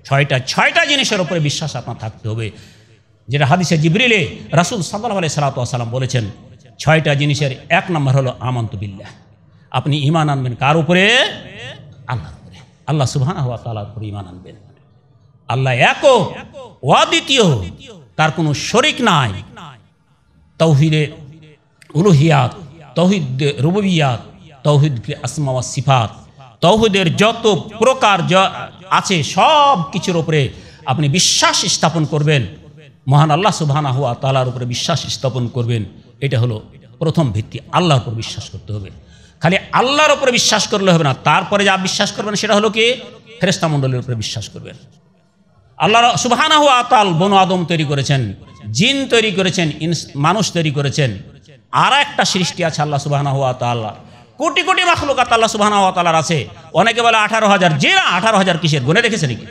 ছয়টা ছয়টা জিনিসের উপরে বিশ্বাস আপনার থাকতে হবে যেটা হাদিসে জিবরিলে রাসুল সাল্লাহ আলি সালাতাম বলেছেন ছয়টা জিনিসের এক নম্বর হলো বিল্লাহ আপনি ইমান আনবেন কার উপরে আল্লাহর উপরে আল্লাহ সুবাহান হওয়া তালার উপরে ইমান আনবেন আল্লাহ এক দ্বিতীয় তার কোনো শরিক নাই তৌহিদে উলুহিয়াত তৌহিদ রুবিয়াত তৌহিদ আসমা সিফাত তৌহিদের যত প্রকার আছে সব কিছুর উপরে আপনি বিশ্বাস স্থাপন করবেন মহান আল্লাহ সুবাহানা হুয়া তালার উপরে বিশ্বাস স্থাপন করবেন এটা হলো প্রথম ভিত্তি আল্লাহর উপর বিশ্বাস করতে হবে খালি আল্লাহর উপরে বিশ্বাস করলে হবে না তারপরে যা বিশ্বাস করবেন সেটা হলো কি ফেরেস্তা মণ্ডলের উপরে বিশ্বাস করবেন আল্লাহ সুবাহানা হুয়া তাল বন আদম তৈরি করেছেন জিন তৈরি করেছেন মানুষ তৈরি করেছেন আর একটা সৃষ্টি আছে আল্লাহ সুবাহ হওয়া কোটি কোটি মাখলুকাত আল্লাহ সুবাহ আছে অনেকে বলে আঠারো হাজার যে না আঠারো হাজার কিসের গুনে রেখেছে নাকি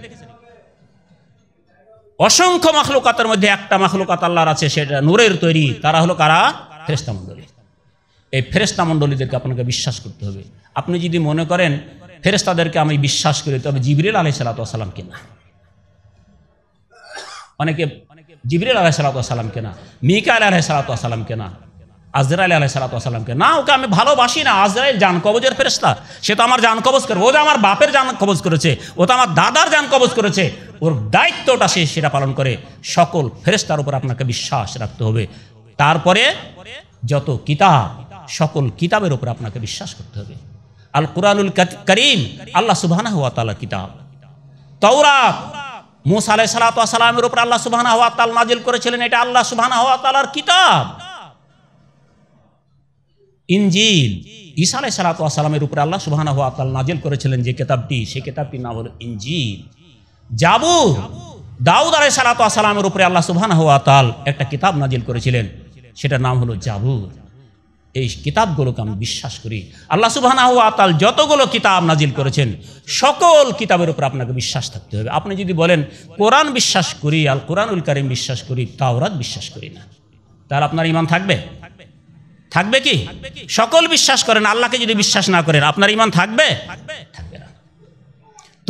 অসংখ্য মাখলুকাতের মধ্যে একটা মাখলুকাত আল্লাহর আছে সেটা নূরের তৈরি তারা হলো কারা ফেরেস্তা মন্ডলী এই ফেরেস্তা মন্ডলীদেরকে আপনাকে বিশ্বাস করতে হবে আপনি যদি মনে করেন ফেরেস্তাদেরকে আমি বিশ্বাস করি তবে জিবরিল আলহ সালাতামকে না অনেকে অনেকে জিবরিল আলহ সালাতাম কেনা মিকাল আলহ সালাতাম কেনা আজরাইল আলাই সালাতামকে না ওকে আমি ভালোবাসি না আজরাইল জান কবজের ফেরস্তা সে তো আমার জান কবজ করবে ও যে আমার বাপের জান কবজ করেছে ও তো আমার দাদার জান কবজ করেছে ওর দায়িত্বটা সে সেটা পালন করে সকল ফেরেস্তার উপর আপনাকে বিশ্বাস রাখতে হবে তারপরে যত কিতাব সকল কিতাবের উপর আপনাকে বিশ্বাস করতে হবে আল কুরআনুল করিম আল্লাহ সুবাহানা হুয়া তালা কিতাব তৌরা মুসা আলাই সালাতামের উপর আল্লাহ সুবাহানা হুয়া তাল নাজিল করেছিলেন এটা আল্লাহ সুবাহানা হুয়া তালার কিতাব ইঞ্জিল ঈসা আলাই সালাত আসালামের উপরে আল্লাহ সুবাহ আতাল নাজেল করেছিলেন যে কেতাবটি সে কেতাবটির নাম হল ইঞ্জিল যাবু দাউদ আলাই সালাত আসালামের উপরে আল্লাহ সুবাহ হুয়া একটা কিতাব নাজিল করেছিলেন সেটার নাম হলো জাবুর এই কিতাবগুলোকে আমি বিশ্বাস করি আল্লাহ সুবাহ আতাল তাল যতগুলো কিতাব নাজিল করেছেন সকল কিতাবের উপর আপনাকে বিশ্বাস থাকতে হবে আপনি যদি বলেন কোরআন বিশ্বাস করি আল কোরআনুল কারিম বিশ্বাস করি তাওরাত বিশ্বাস করি না তাহলে আপনার ইমান থাকবে থাকবে কি সকল বিশ্বাস করেন আল্লাহকে যদি বিশ্বাস না করেন আপনার ইমান থাকবে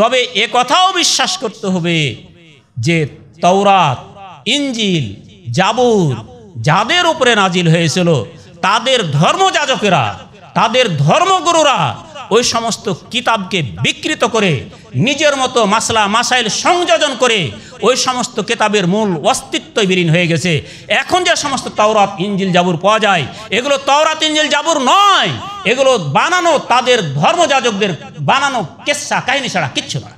তবে এ কথাও বিশ্বাস করতে হবে যে তৌরাত ইঞ্জিল জাবুর যাদের উপরে নাজিল হয়েছিল তাদের ধর্মযাজকেরা তাদের ধর্মগুরুরা ওই সমস্ত কিতাবকে বিকৃত করে নিজের মতো মাসলা মাসাইল সংযোজন করে ওই সমস্ত কিতাবের মূল অস্তিত্ব বিলীন হয়ে গেছে এখন যে সমস্ত তাওরাত ইঞ্জিল জাবুর পাওয়া যায় এগুলো তাওরাত ইঞ্জিল জাবুর নয় এগুলো বানানো তাদের ধর্মযাজকদের বানানো কেসা কাহিনী ছাড়া কিচ্ছু না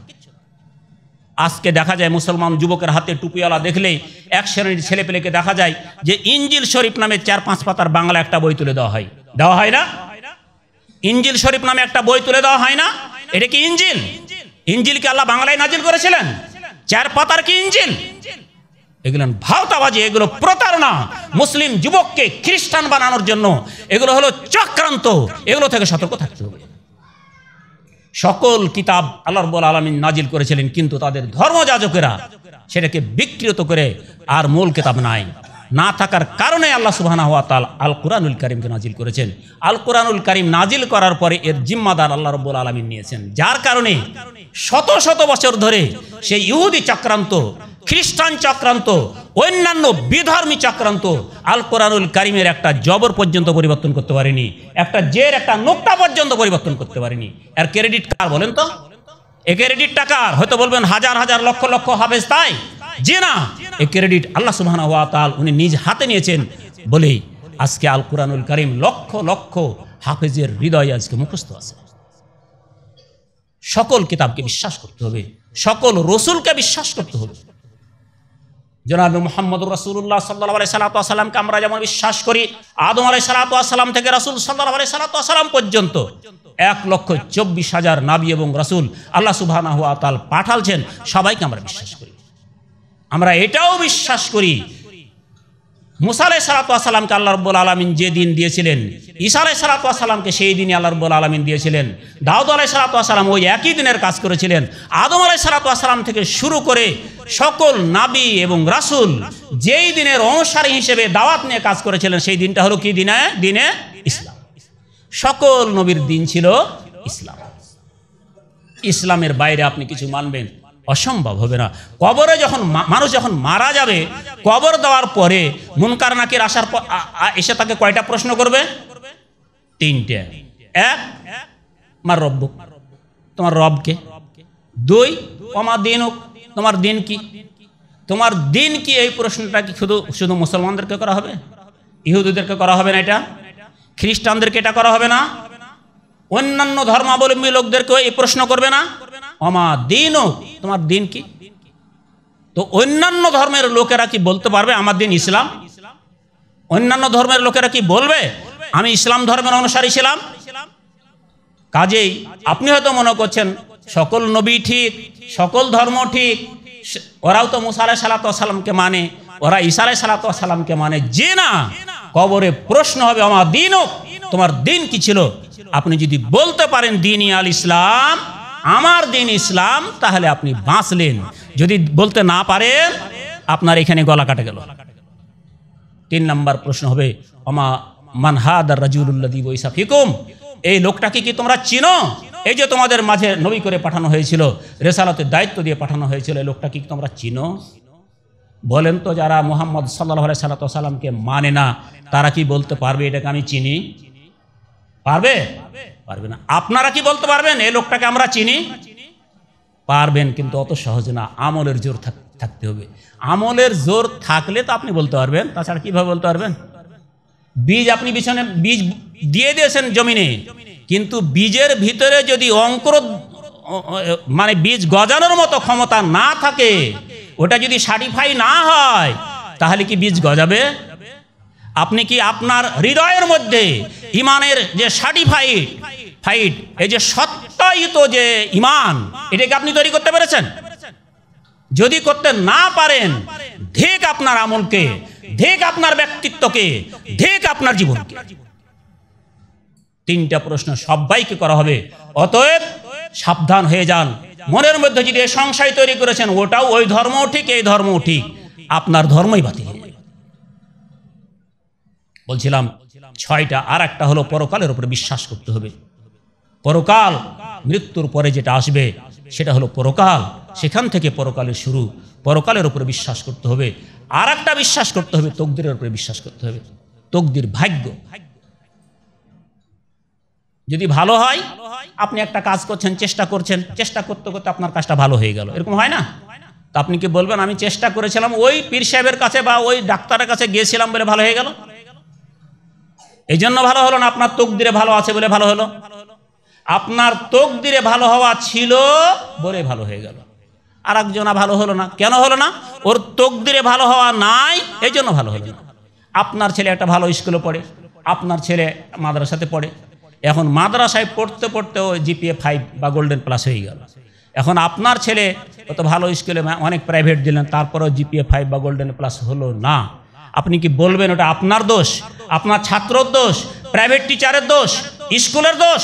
আজকে দেখা যায় মুসলমান যুবকের হাতে টুপিওয়ালা দেখলে এক শ্রেণীর ছেলে পেলেকে দেখা যায় যে ইঞ্জিল শরীফ নামে চার পাঁচ পাতার বাংলা একটা বই তুলে দেওয়া হয় দেওয়া হয় না ইঞ্জিল শরীফ নামে একটা বই তুলে দেওয়া হয় না এটা কি ইঞ্জিল ইঞ্জিল কি আল্লাহ বাংলায় নাজিল করেছিলেন চার পাতার কি ইঞ্জিল এগুলো ভাওতাবাজি এগুলো প্রতারণা মুসলিম যুবককে খ্রিস্টান বানানোর জন্য এগুলো হলো চক্রান্ত এগুলো থেকে সতর্ক থাকতে হবে সকল কিতাব আল্লাহ রব্বুল আলমিন নাজিল করেছিলেন কিন্তু তাদের ধর্মযাজকেরা সেটাকে বিকৃত করে আর মূল কিতাব নাই না থাকার কারণে আল্লাহ সুবাহানা হওয়া তাল আল কোরআনুল করিমকে নাজিল করেছেন আল কোরআনুল করিম নাজিল করার পরে এর জিম্মাদার আল্লাহ রব্বুল আলমিন নিয়েছেন যার কারণে শত শত বছর ধরে সেই ইহুদি চক্রান্ত খ্রিস্টান চক্রান্ত অন্যান্য বিধর্মী চক্রান্ত আল কোরআনুল কারিমের একটা জবর পর্যন্ত পরিবর্তন করতে পারেনি একটা জের একটা নোকটা পর্যন্ত পরিবর্তন করতে পারেনি আর ক্রেডিট কার বলেন তো এ ক্রেডিট টাকার হয়তো বলবেন হাজার হাজার লক্ষ লক্ষ হবে তাই যে না এ ক্রেডিট আল্লাহ সুহানা হওয়া তাল উনি নিজ হাতে নিয়েছেন বলেই আজকে আল কোরআনুল করিম লক্ষ লক্ষ হাফেজের হৃদয় আজকে মুখস্থ আছে সকল কিতাবকে বিশ্বাস করতে হবে সকল রসুলকে বিশ্বাস করতে হবে জনাব মোহাম্মদ রসুল্লাহ সাল্লাহ আলাই সালাতামকে আমরা যেমন বিশ্বাস করি আদম আলাই সালাতাম থেকে রাসুল সাল্লাহ আলাই সালাতাম পর্যন্ত এক লক্ষ চব্বিশ হাজার নাবি এবং রাসুল আল্লাহ সুবাহ পাঠালছেন সবাইকে আমরা বিশ্বাস করি আমরা এটাও বিশ্বাস করি মুসালাই সালাতামকে আল্লাহ রব্বুল আলমিন যে দিন দিয়েছিলেন ইসালাই সালাতামকে সেই দিনই আল্লাহ রব্বুল আলমিন দিয়েছিলেন দাউদ আলাই সালাতাম ওই একই দিনের কাজ করেছিলেন আদম আলাই সালাতাম থেকে শুরু করে সকল নাবি এবং রাসুল যেই দিনের অনুসারী হিসেবে দাওয়াত নিয়ে কাজ করেছিলেন সেই দিনটা হলো কি দিনে দিনে ইসলাম সকল নবীর দিন ছিল ইসলাম ইসলামের বাইরে আপনি কিছু মানবেন অসম্ভব হবে না কবরে যখন মানুষ যখন মারা যাবে কবর দেওয়ার পরে মুনকার নাকির আসার পর এসে তাকে কয়টা প্রশ্ন করবে তিনটে এক মার রব্য তোমার রবকে দুই আমার দিন তোমার দিন কি তোমার দিন কি এই প্রশ্নটা কি শুধু শুধু মুসলমানদেরকে করা হবে ইহুদুদেরকে করা হবে না এটা খ্রিস্টানদেরকে এটা করা হবে না অন্যান্য ধর্মাবলম্বী লোকদেরকেও এই প্রশ্ন করবে না অমা দিন তোমার দিন কি তো অন্যান্য ধর্মের লোকেরা কি বলতে পারবে আমার দিন ইসলাম অন্যান্য ধর্মের লোকেরা কি বলবে আমি ইসলাম ধর্মের অনুসারী ছিলাম কাজেই আপনি হয়তো মনে করছেন সকল নবী ঠিক সকল ধর্ম ঠিক ওরাও তো মুসা সালাত সালামকে মানে ওরা ঈসা সালাত সালামকে মানে যে না কবরে প্রশ্ন হবে আমার দিনও তোমার দিন কি ছিল আপনি যদি বলতে পারেন দিন আল ইসলাম আমার দিন ইসলাম তাহলে আপনি বাঁচলেন যদি বলতে না পারে আপনার এখানে গলা কাটা গেল তিন নম্বর প্রশ্ন হবে অমা মানহাদার মানহাদ রাজিউল্লাদি ফিকুম এই লোকটাকে কি তোমরা চিনো এই যে তোমাদের মাঝে নবী করে পাঠানো হয়েছিল রেসালতের দায়িত্ব দিয়ে পাঠানো হয়েছিল এই লোকটা কি তোমরা চিনো বলেন তো যারা মোহাম্মদ সাল্লাহ সাল্লা সাল্লামকে মানে না তারা কি বলতে পারবে এটাকে আমি চিনি পারবে পারবে না আপনারা কি বলতে পারবেন এই লোকটাকে আমরা চিনি পারবেন কিন্তু অত সহজ না আমলের জোর থাকতে হবে আমলের জোর থাকলে তো আপনি বলতে পারবেন তাছাড়া কীভাবে বলতে পারবেন বীজ আপনি পিছনে বীজ দিয়ে দিয়েছেন জমিনে কিন্তু বীজের ভিতরে যদি অঙ্কুর মানে বীজ গজানোর মতো ক্ষমতা না থাকে ওটা যদি সার্টিফাই না হয় তাহলে কি বীজ গজাবে আপনি কি আপনার হৃদয়ের মধ্যে ইমানের যে সার্টিফাইড ফাইড এই যে সত্যায়িত যে ইমান এটাকে আপনি তৈরি করতে পেরেছেন যদি করতে না পারেন ধেক আপনার আমলকে ধেক আপনার ব্যক্তিত্বকে ধেক আপনার জীবনকে তিনটা প্রশ্ন সবাইকে করা হবে অতএব সাবধান হয়ে যান মনের মধ্যে যদি সংশয় তৈরি করেছেন ওটাও ওই ধর্মও ঠিক এই ধর্মও ঠিক আপনার ধর্মই বাতিল বলছিলাম ছয়টা আর একটা হলো পরকালের উপরে বিশ্বাস করতে হবে পরকাল মৃত্যুর পরে যেটা আসবে সেটা হলো পরকাল সেখান থেকে পরকালের শুরু পরকালের উপরে বিশ্বাস করতে হবে আর একটা বিশ্বাস করতে হবে তকদিরের উপরে বিশ্বাস করতে হবে তকদির ভাগ্য যদি ভালো হয় আপনি একটা কাজ করছেন চেষ্টা করছেন চেষ্টা করতে করতে আপনার কাজটা ভালো হয়ে গেল এরকম হয় না তো আপনি কি বলবেন আমি চেষ্টা করেছিলাম ওই পীর সাহেবের কাছে বা ওই ডাক্তারের কাছে গিয়েছিলাম বলে ভালো হয়ে গেল এই জন্য ভালো হলো না আপনার তকদিরে ভালো আছে বলে ভালো হলো আপনার তোক দিলে ভালো হওয়া ছিল বলে ভালো হয়ে গেল আর একজনা ভালো হলো না কেন হলো না ওর তোক দিলে ভালো হওয়া নাই এই জন্য ভালো হলো না আপনার ছেলে একটা ভালো স্কুলে পড়ে আপনার ছেলে মাদ্রাসাতে পড়ে এখন মাদ্রাসায় পড়তে পড়তে ও জিপিএ ফাইভ বা গোল্ডেন প্লাস হয়ে গেল এখন আপনার ছেলে অত ভালো স্কুলে অনেক প্রাইভেট দিলেন তারপরেও জিপিএ ফাইভ বা গোল্ডেন প্লাস হলো না আপনি কি বলবেন ওটা আপনার দোষ আপনার ছাত্রর দোষ প্রাইভেট টিচারের দোষ স্কুলের দোষ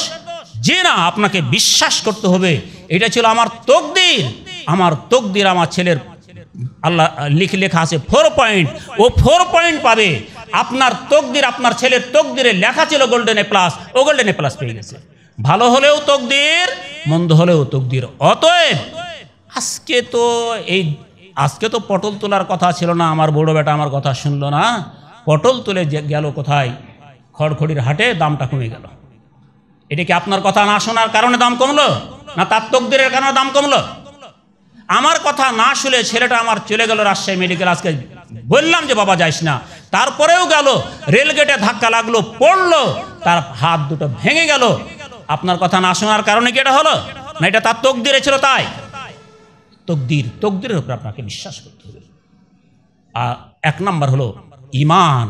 যে না আপনাকে বিশ্বাস করতে হবে এটা ছিল আমার তকদির আমার তকদির আমার ছেলের আল্লাহ লিখে লেখা আছে ফোর পয়েন্ট ও ফোর পয়েন্ট পাবে আপনার তকদির আপনার ছেলের তকদিরে লেখা ছিল গোল্ডেন এ প্লাস ও গোল্ডেন এ প্লাস পেয়ে গেছে ভালো হলেও তকদির মন্দ হলেও তকদির অতএব আজকে তো এই আজকে তো পটল তোলার কথা ছিল না আমার বড় বেটা আমার কথা শুনলো না পটল তুলে গেল কোথায় খড়খড়ির হাটে দামটা কমে গেল এটা কি আপনার কথা না শোনার কারণে দাম কমলো না তার কারণে দাম কমলো আমার কথা না শুনে ছেলেটা আমার চলে গেল রাজশাহী মেডিকেল আজকে বললাম যে বাবা যাইস না তারপরেও গেল রেলগেটে ধাক্কা লাগলো পড়লো তার হাত দুটো ভেঙে গেল আপনার কথা না শোনার কারণে কি এটা হলো না এটা তার তকদিরে ছিল তাই তকদির তকদিরের উপর আপনাকে বিশ্বাস করতে হবে আর এক নাম্বার হলো ইমান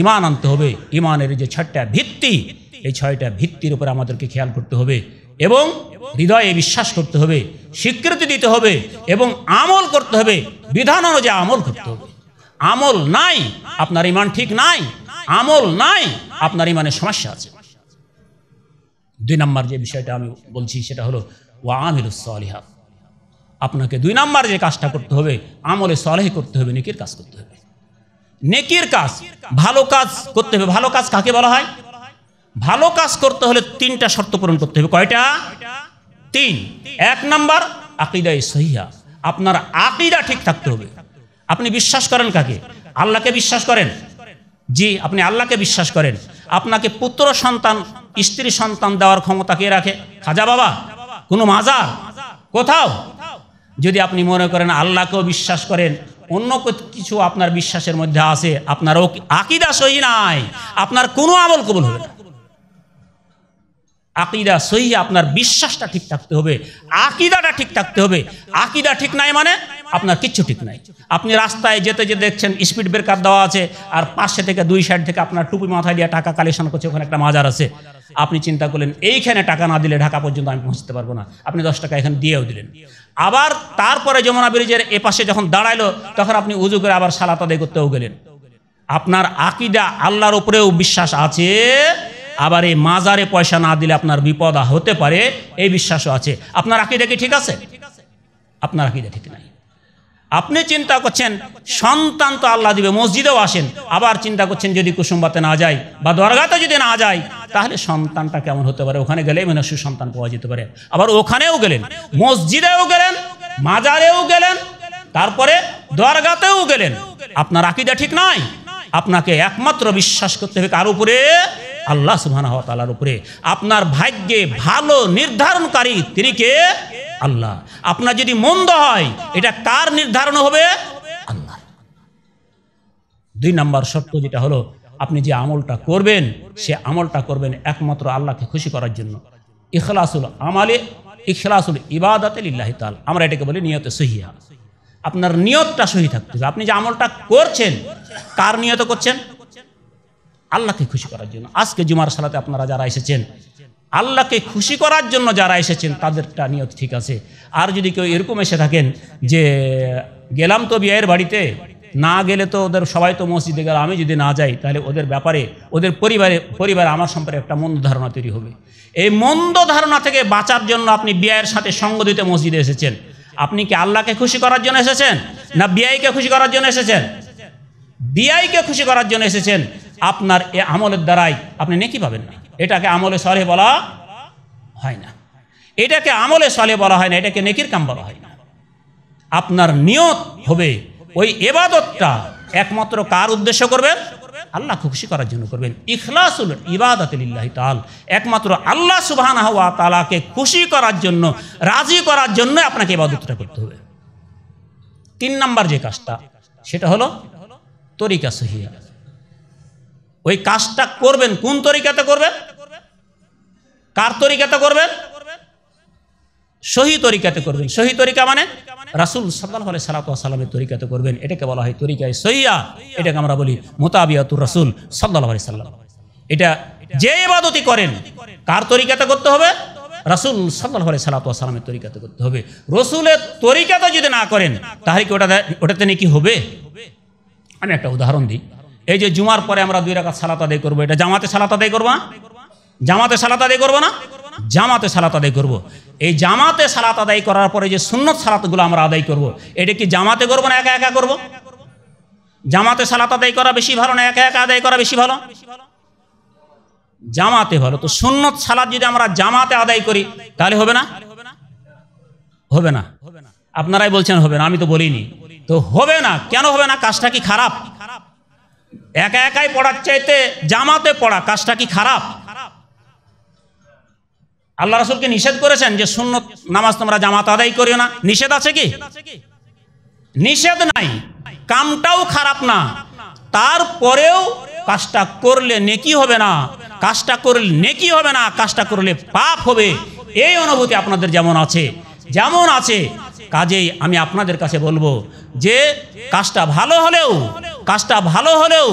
ইমান আনতে হবে ইমানের যে ছাট্টা ভিত্তি এই ছয়টা ভিত্তির উপর আমাদেরকে খেয়াল করতে হবে এবং হৃদয়ে বিশ্বাস করতে হবে স্বীকৃতি দিতে হবে এবং আমল করতে হবে বিধান অনুযায়ী আমল করতে হবে আমল নাই আপনার ইমান ঠিক নাই আমল নাই আপনার ইমানে সমস্যা আছে দুই নম্বর যে বিষয়টা আমি বলছি সেটা হলো ও আমির সলিহাত আপনাকে দুই নম্বর যে কাজটা করতে হবে আমলে সলেহ করতে হবে নেকির কাজ করতে হবে নেকির কাজ ভালো কাজ করতে হবে ভালো কাজ কাকে বলা হয় ভালো কাজ করতে হলে তিনটা শর্ত পূরণ করতে হবে কয়টা তিন এক নাম্বার আকিদায় সহিয়া আপনার আকিদা ঠিক থাকতে হবে আপনি বিশ্বাস করেন কাকে আল্লাহকে বিশ্বাস করেন জি আপনি আল্লাহকে বিশ্বাস করেন আপনাকে পুত্র সন্তান স্ত্রী সন্তান দেওয়ার ক্ষমতা কে রাখে খাজা বাবা কোনো মাজার কোথাও যদি আপনি মনে করেন আল্লাহকেও বিশ্বাস করেন অন্য কিছু আপনার বিশ্বাসের মধ্যে আছে আপনার আকিদা সহি নাই আপনার কোনো আমল কবল হবে না আকিদা সহি আপনার বিশ্বাসটা ঠিক থাকতে হবে আকিদাটা ঠিক থাকতে হবে আকিদা ঠিক নাই মানে আপনার কিচ্ছু ঠিক নাই আপনি রাস্তায় যেতে যেতে দেখছেন স্পিড ব্রেকার দেওয়া আছে আর পাশে থেকে দুই সাইড থেকে আপনার টুপি মাথায় দিয়ে টাকা কালেকশন করছে ওখানে একটা মাজার আছে আপনি চিন্তা করলেন এইখানে টাকা না দিলে ঢাকা পর্যন্ত আমি পৌঁছতে পারবো না আপনি দশ টাকা এখানে দিয়েও দিলেন আবার তারপরে যমুনা ব্রিজের এ পাশে যখন দাঁড়াইলো তখন আপনি উজু করে আবার সালাতাদে করতেও গেলেন আপনার আকিদা আল্লাহর উপরেও বিশ্বাস আছে আবার এই মাজারে পয়সা না দিলে আপনার বিপদ হতে পারে এই বিশ্বাসও আছে আপনার আকিদা কি ঠিক আছে আপনার আকিদা ঠিক নাই আপনি চিন্তা করছেন সন্তান তো আল্লাহ দিবে মসজিদেও আসেন আবার চিন্তা করছেন যদি কুসুমবাতে না যায় বা দরগাতে যদি না যায় তাহলে সন্তানটা কেমন হতে পারে ওখানে গেলেই মানে সুসন্তান পাওয়া যেতে পারে আবার ওখানেও গেলেন মসজিদেও গেলেন মাজারেও গেলেন তারপরে দরগাতেও গেলেন আপনার আকিদা ঠিক নাই আপনাকে একমাত্র বিশ্বাস করতে হবে কার উপরে আল্লাহ সুবহানাহু ওয়া উপরে আপনার ভাগ্যে ভালো নির্ধারণকারী তিনি কে আল্লাহ আপনার যদি মন্দ হয় এটা কার নির্ধারণ হবে আল্লাহ দুই নাম্বার শর্ত যেটা হলো আপনি যে আমলটা করবেন সে আমলটা করবেন একমাত্র আল্লাহকে খুশি করার জন্য ইখলাসুল আমালে ইখলাসুল ইবাদাতে লিল্লাহি তাল আমরা এটাকে বলি নিয়তে সহিয়া আপনার নিয়তটা সহি থাকতে হবে আপনি যে আমলটা করছেন কার নিয়ত করছেন আল্লাহকে খুশি করার জন্য আজকে জুমার সালাতে আপনারা যারা এসেছেন আল্লাহকে খুশি করার জন্য যারা এসেছেন তাদেরটা নিয়ত ঠিক আছে আর যদি কেউ এরকম এসে থাকেন যে গেলাম তো বিয়ের বাড়িতে না গেলে তো ওদের সবাই তো মসজিদে গেল আমি যদি না যাই তাহলে ওদের ব্যাপারে ওদের পরিবারে পরিবারে আমার সম্পর্কে একটা মন্দ ধারণা তৈরি হবে এই মন্দ ধারণা থেকে বাঁচার জন্য আপনি বিয়ের সাথে সঙ্গ দিতে মসজিদে এসেছেন আপনি কি আল্লাহকে খুশি করার জন্য এসেছেন না বিআইকে খুশি করার জন্য এসেছেন বিআইকে খুশি করার জন্য এসেছেন আপনার এ আমলের দ্বারাই আপনি নেকি পাবেন না এটাকে আমলে সলে বলা হয় না এটাকে আমলে সলে বলা হয় না এটাকে নেকির কাম বলা হয় না আপনার নিয়ত হবে ওই এবাদতটা একমাত্র কার উদ্দেশ্য করবেন আল্লাহ খুশি করার জন্য করবেন ইখলাসুল ইবাদাতিল্লাহ তাল একমাত্র আল্লাহ সুবহান হওয়া তালাকে খুশি করার জন্য রাজি করার জন্য আপনাকে এবাদতটা করতে হবে তিন নাম্বার যে কাজটা সেটা হলো তরিকা সহিয়া ওই কাজটা করবেন কোন তরিকাতে করবেন কার তরিকাতে করবেন সহি তরিকাতে করবেন সহি তরিকা মানে রাসুল সাল্লাহ আলাই সালাতামের তরিকাতে করবেন এটাকে বলা হয় তরিকায় সহিয়া এটাকে আমরা বলি মোতাবিয়াতুর রাসুল সাল্লাহ আলাই সাল্লাম এটা যে ইবাদতি করেন কার তরিকাতে করতে হবে রাসুল সাল্লাহ আলাই সালাতামের তরিকাতে করতে হবে রসুলের তরিকাতে যদি না করেন তাহলে কি ওটা ওটাতে নাকি হবে আমি একটা উদাহরণ দিই এই যে জুমার পরে আমরা দুই রাখা সালাত আদায় করবো এটা জামাতে সালাত আদায় করবা হ্যাঁ? জামাতে সালাত আদায় করবো না জামাতে সালাত আদায় করব। এই জামাতে সালাত আদায় করার পরে যে সুন্নত সালাতগুলো আমরা আদায় করব। এটা কি জামাতে করবো না একা একা করবো জামাতে সালাত আদায় করা বেশি ভালো না একা একা আদায় করা বেশি ভালো জামাতে ভালো তো সুন্নত সালাত যদি আমরা জামাতে আদায় করি তাহলে হবে না হবে না আপনারাই বলছেন হবে না আমি তো বলিনি তো হবে না কেন হবে না কাজটা কি খারাপ একা একাই পড়ার চাইতে জামাতে পড়া কাজটা কি খারাপ আল্লাহ রাসুলকে নিষেধ করেছেন যে শূন্য নামাজ তোমরা জামাত আদায় করিও না নিষেধ আছে কি নিষেধ নাই কামটাও খারাপ না তারপরেও কাজটা করলে নেকি হবে না কাজটা করলে নেকি হবে না কাজটা করলে পাপ হবে এই অনুভূতি আপনাদের যেমন আছে যেমন আছে কাজেই আমি আপনাদের কাছে বলবো যে কাজটা ভালো হলেও কাজটা ভালো হলেও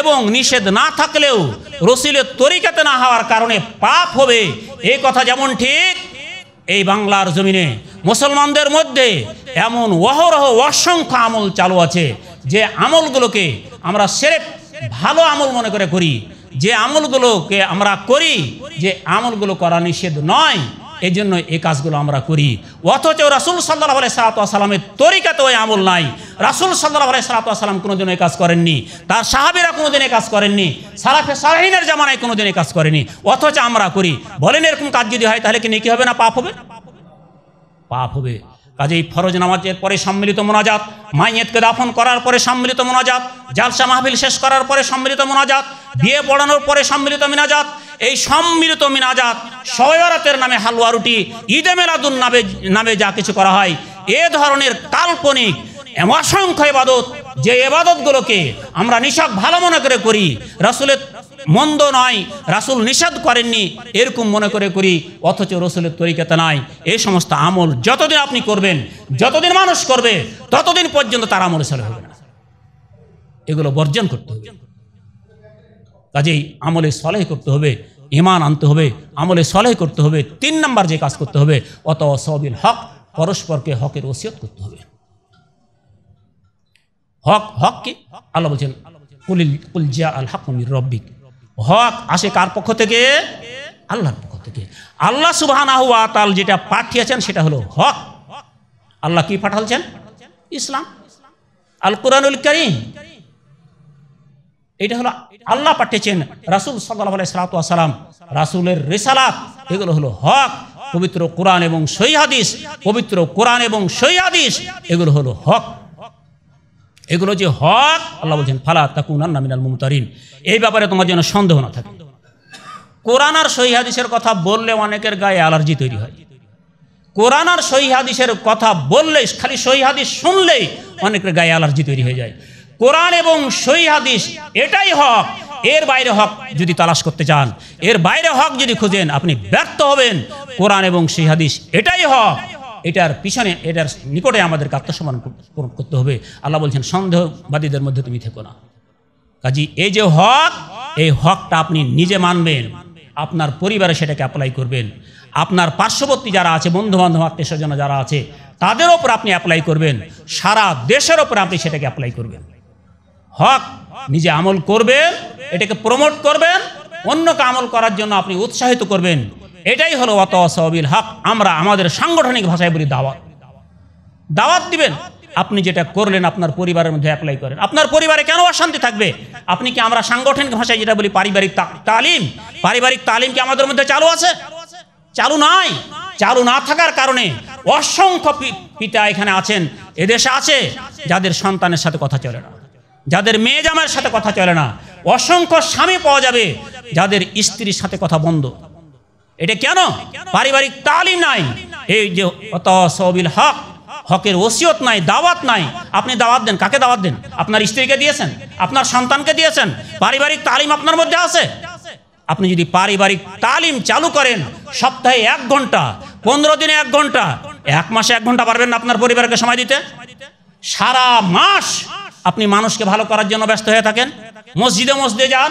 এবং নিষেধ না থাকলেও রসিলের তরিকাতে না হওয়ার কারণে পাপ হবে এই কথা যেমন ঠিক এই বাংলার জমিনে মুসলমানদের মধ্যে এমন অহরহ অসংখ্য আমল চালু আছে যে আমলগুলোকে আমরা সেরে ভালো আমল মনে করে করি যে আমলগুলোকে আমরা করি যে আমলগুলো করা নিষেধ নয় এই জন্য এই কাজগুলো আমরা করি অথচ রাসুল সাল্লাহ আলাই সালাতামের তো ওই আমল নাই রাসুল সাল্লাহ আলাই সালাতাম কোনোদিন এই কাজ করেননি তার সাহাবিরা কোনোদিন এই কাজ করেননি সারাফে সারাহিনের জামানায় কোনোদিন এই কাজ করেনি অথচ আমরা করি বলেন এরকম কাজ যদি হয় তাহলে কি নেকি হবে না পাপ হবে পাপ হবে কাজেই ফরজ নামাজের পরে সম্মিলিত মোনাজাত মাইয়েতকে দাফন করার পরে সম্মিলিত মোনাজাত জালসা মাহফিল শেষ করার পরে সম্মিলিত মোনাজাত বিয়ে পড়ানোর পরে সম্মিলিত মিনাজাত এই সম্মিলিত মিনাজাত সয়রাতের নামে হালুয়া রুটি ঈদে মেলাদুন নামে নামে যা কিছু করা হয় এ ধরনের কাল্পনিক অসংখ্য এবাদত যে এবাদতগুলোকে আমরা নিষাদ ভালো মনে করে করি রাসুলের মন্দ নয় রাসুল নিষেধ করেননি এরকম মনে করে করি অথচ রসুলের তরিকাতে নয় এই সমস্ত আমল যতদিন আপনি করবেন যতদিন মানুষ করবে ততদিন পর্যন্ত তার আমল সালে হবে না এগুলো বর্জন করতে হবে কাজেই আমলে সলেহ করতে হবে ইমান আনতে হবে আমলে সলেহ করতে হবে তিন নাম্বার যে কাজ করতে হবে অত অসবিল হক পরস্পরকে হকের ওসিয়ত করতে হবে হক হক কি আল্লাহ বলছেন কুলিল কুল জিয়া আল হক মির রব্বিক হক আসে কার পক্ষ থেকে আল্লাহর পক্ষ থেকে আল্লাহ সুবাহানা হুয়া তাল যেটা পাঠিয়েছেন সেটা হলো হক আল্লাহ কি পাঠালছেন ইসলাম আল কোরআনুল করিম এটা হলো আল্লাহ পাঠিয়েছেন রাসুল সাল্লাহ সালাতাম রাসুলের রেসালাত এগুলো হলো হক পবিত্র কোরআন এবং সৈহাদিস পবিত্র কোরআন এবং সৈহাদিস এগুলো হলো হক এগুলো যে হক আল্লাহ বলছেন ফালা তাকুনান নামিনাল মুমতারিন এই ব্যাপারে তোমার যেন সন্দেহ না থাকে কোরআন আর সৈহাদিসের কথা বললে অনেকের গায়ে অ্যালার্জি তৈরি হয় কোরআন আর সৈহাদিসের কথা বললে খালি সৈহাদিস শুনলেই অনেকের গায়ে অ্যালার্জি তৈরি হয়ে যায় কোরআন এবং সই হাদিস এটাই হক এর বাইরে হক যদি তালাশ করতে চান এর বাইরে হক যদি খুঁজেন আপনি ব্যর্থ হবেন কোরআন এবং সেই হাদিস এটাই হক এটার পিছনে এটার নিকটে আমাদেরকে আত্মসম্মান করতে হবে আল্লাহ বলছেন সন্দেহবাদীদের মধ্যে তুমি থেকো না কাজী এই যে হক এই হকটা আপনি নিজে মানবেন আপনার পরিবারে সেটাকে অ্যাপ্লাই করবেন আপনার পার্শ্ববর্তী যারা আছে বন্ধুবান্ধব আত্মীয় স্বজন যারা আছে তাদের ওপর আপনি অ্যাপ্লাই করবেন সারা দেশের ওপর আপনি সেটাকে অ্যাপ্লাই করবেন হক নিজে আমল করবেন এটাকে প্রমোট করবেন অন্যকে আমল করার জন্য আপনি উৎসাহিত করবেন এটাই হলো অতসবিল হক আমরা আমাদের সাংগঠনিক ভাষায় বলি দাওয়াত দাওয়াত দিবেন আপনি যেটা করলেন আপনার পরিবারের মধ্যে অ্যাপ্লাই করেন আপনার পরিবারে কেন অশান্তি থাকবে আপনি কি আমরা সাংগঠনিক ভাষায় যেটা বলি পারিবারিক তালিম পারিবারিক তালিম কি আমাদের মধ্যে চালু আছে চালু নাই চালু না থাকার কারণে অসংখ্য পিতা এখানে আছেন এদেশে আছে যাদের সন্তানের সাথে কথা চলে না যাদের মেয়ে জামার সাথে কথা চলে না অসংখ্য স্বামী পাওয়া যাবে যাদের স্ত্রীর সাথে কথা বন্ধ এটা কেন পারিবারিক তালি নাই এই যে সবিল হক হকের ওসিয়ত নাই দাওয়াত নাই আপনি দাওয়াত দেন কাকে দাওয়াত দেন আপনার স্ত্রীকে দিয়েছেন আপনার সন্তানকে দিয়েছেন পারিবারিক তালিম আপনার মধ্যে আছে আপনি যদি পারিবারিক তালিম চালু করেন সপ্তাহে এক ঘন্টা পনেরো দিনে এক ঘন্টা এক মাসে এক ঘন্টা পারবেন আপনার পরিবারকে সময় দিতে সারা মাস আপনি মানুষকে ভালো করার জন্য ব্যস্ত হয়ে থাকেন মসজিদে মসজিদে যান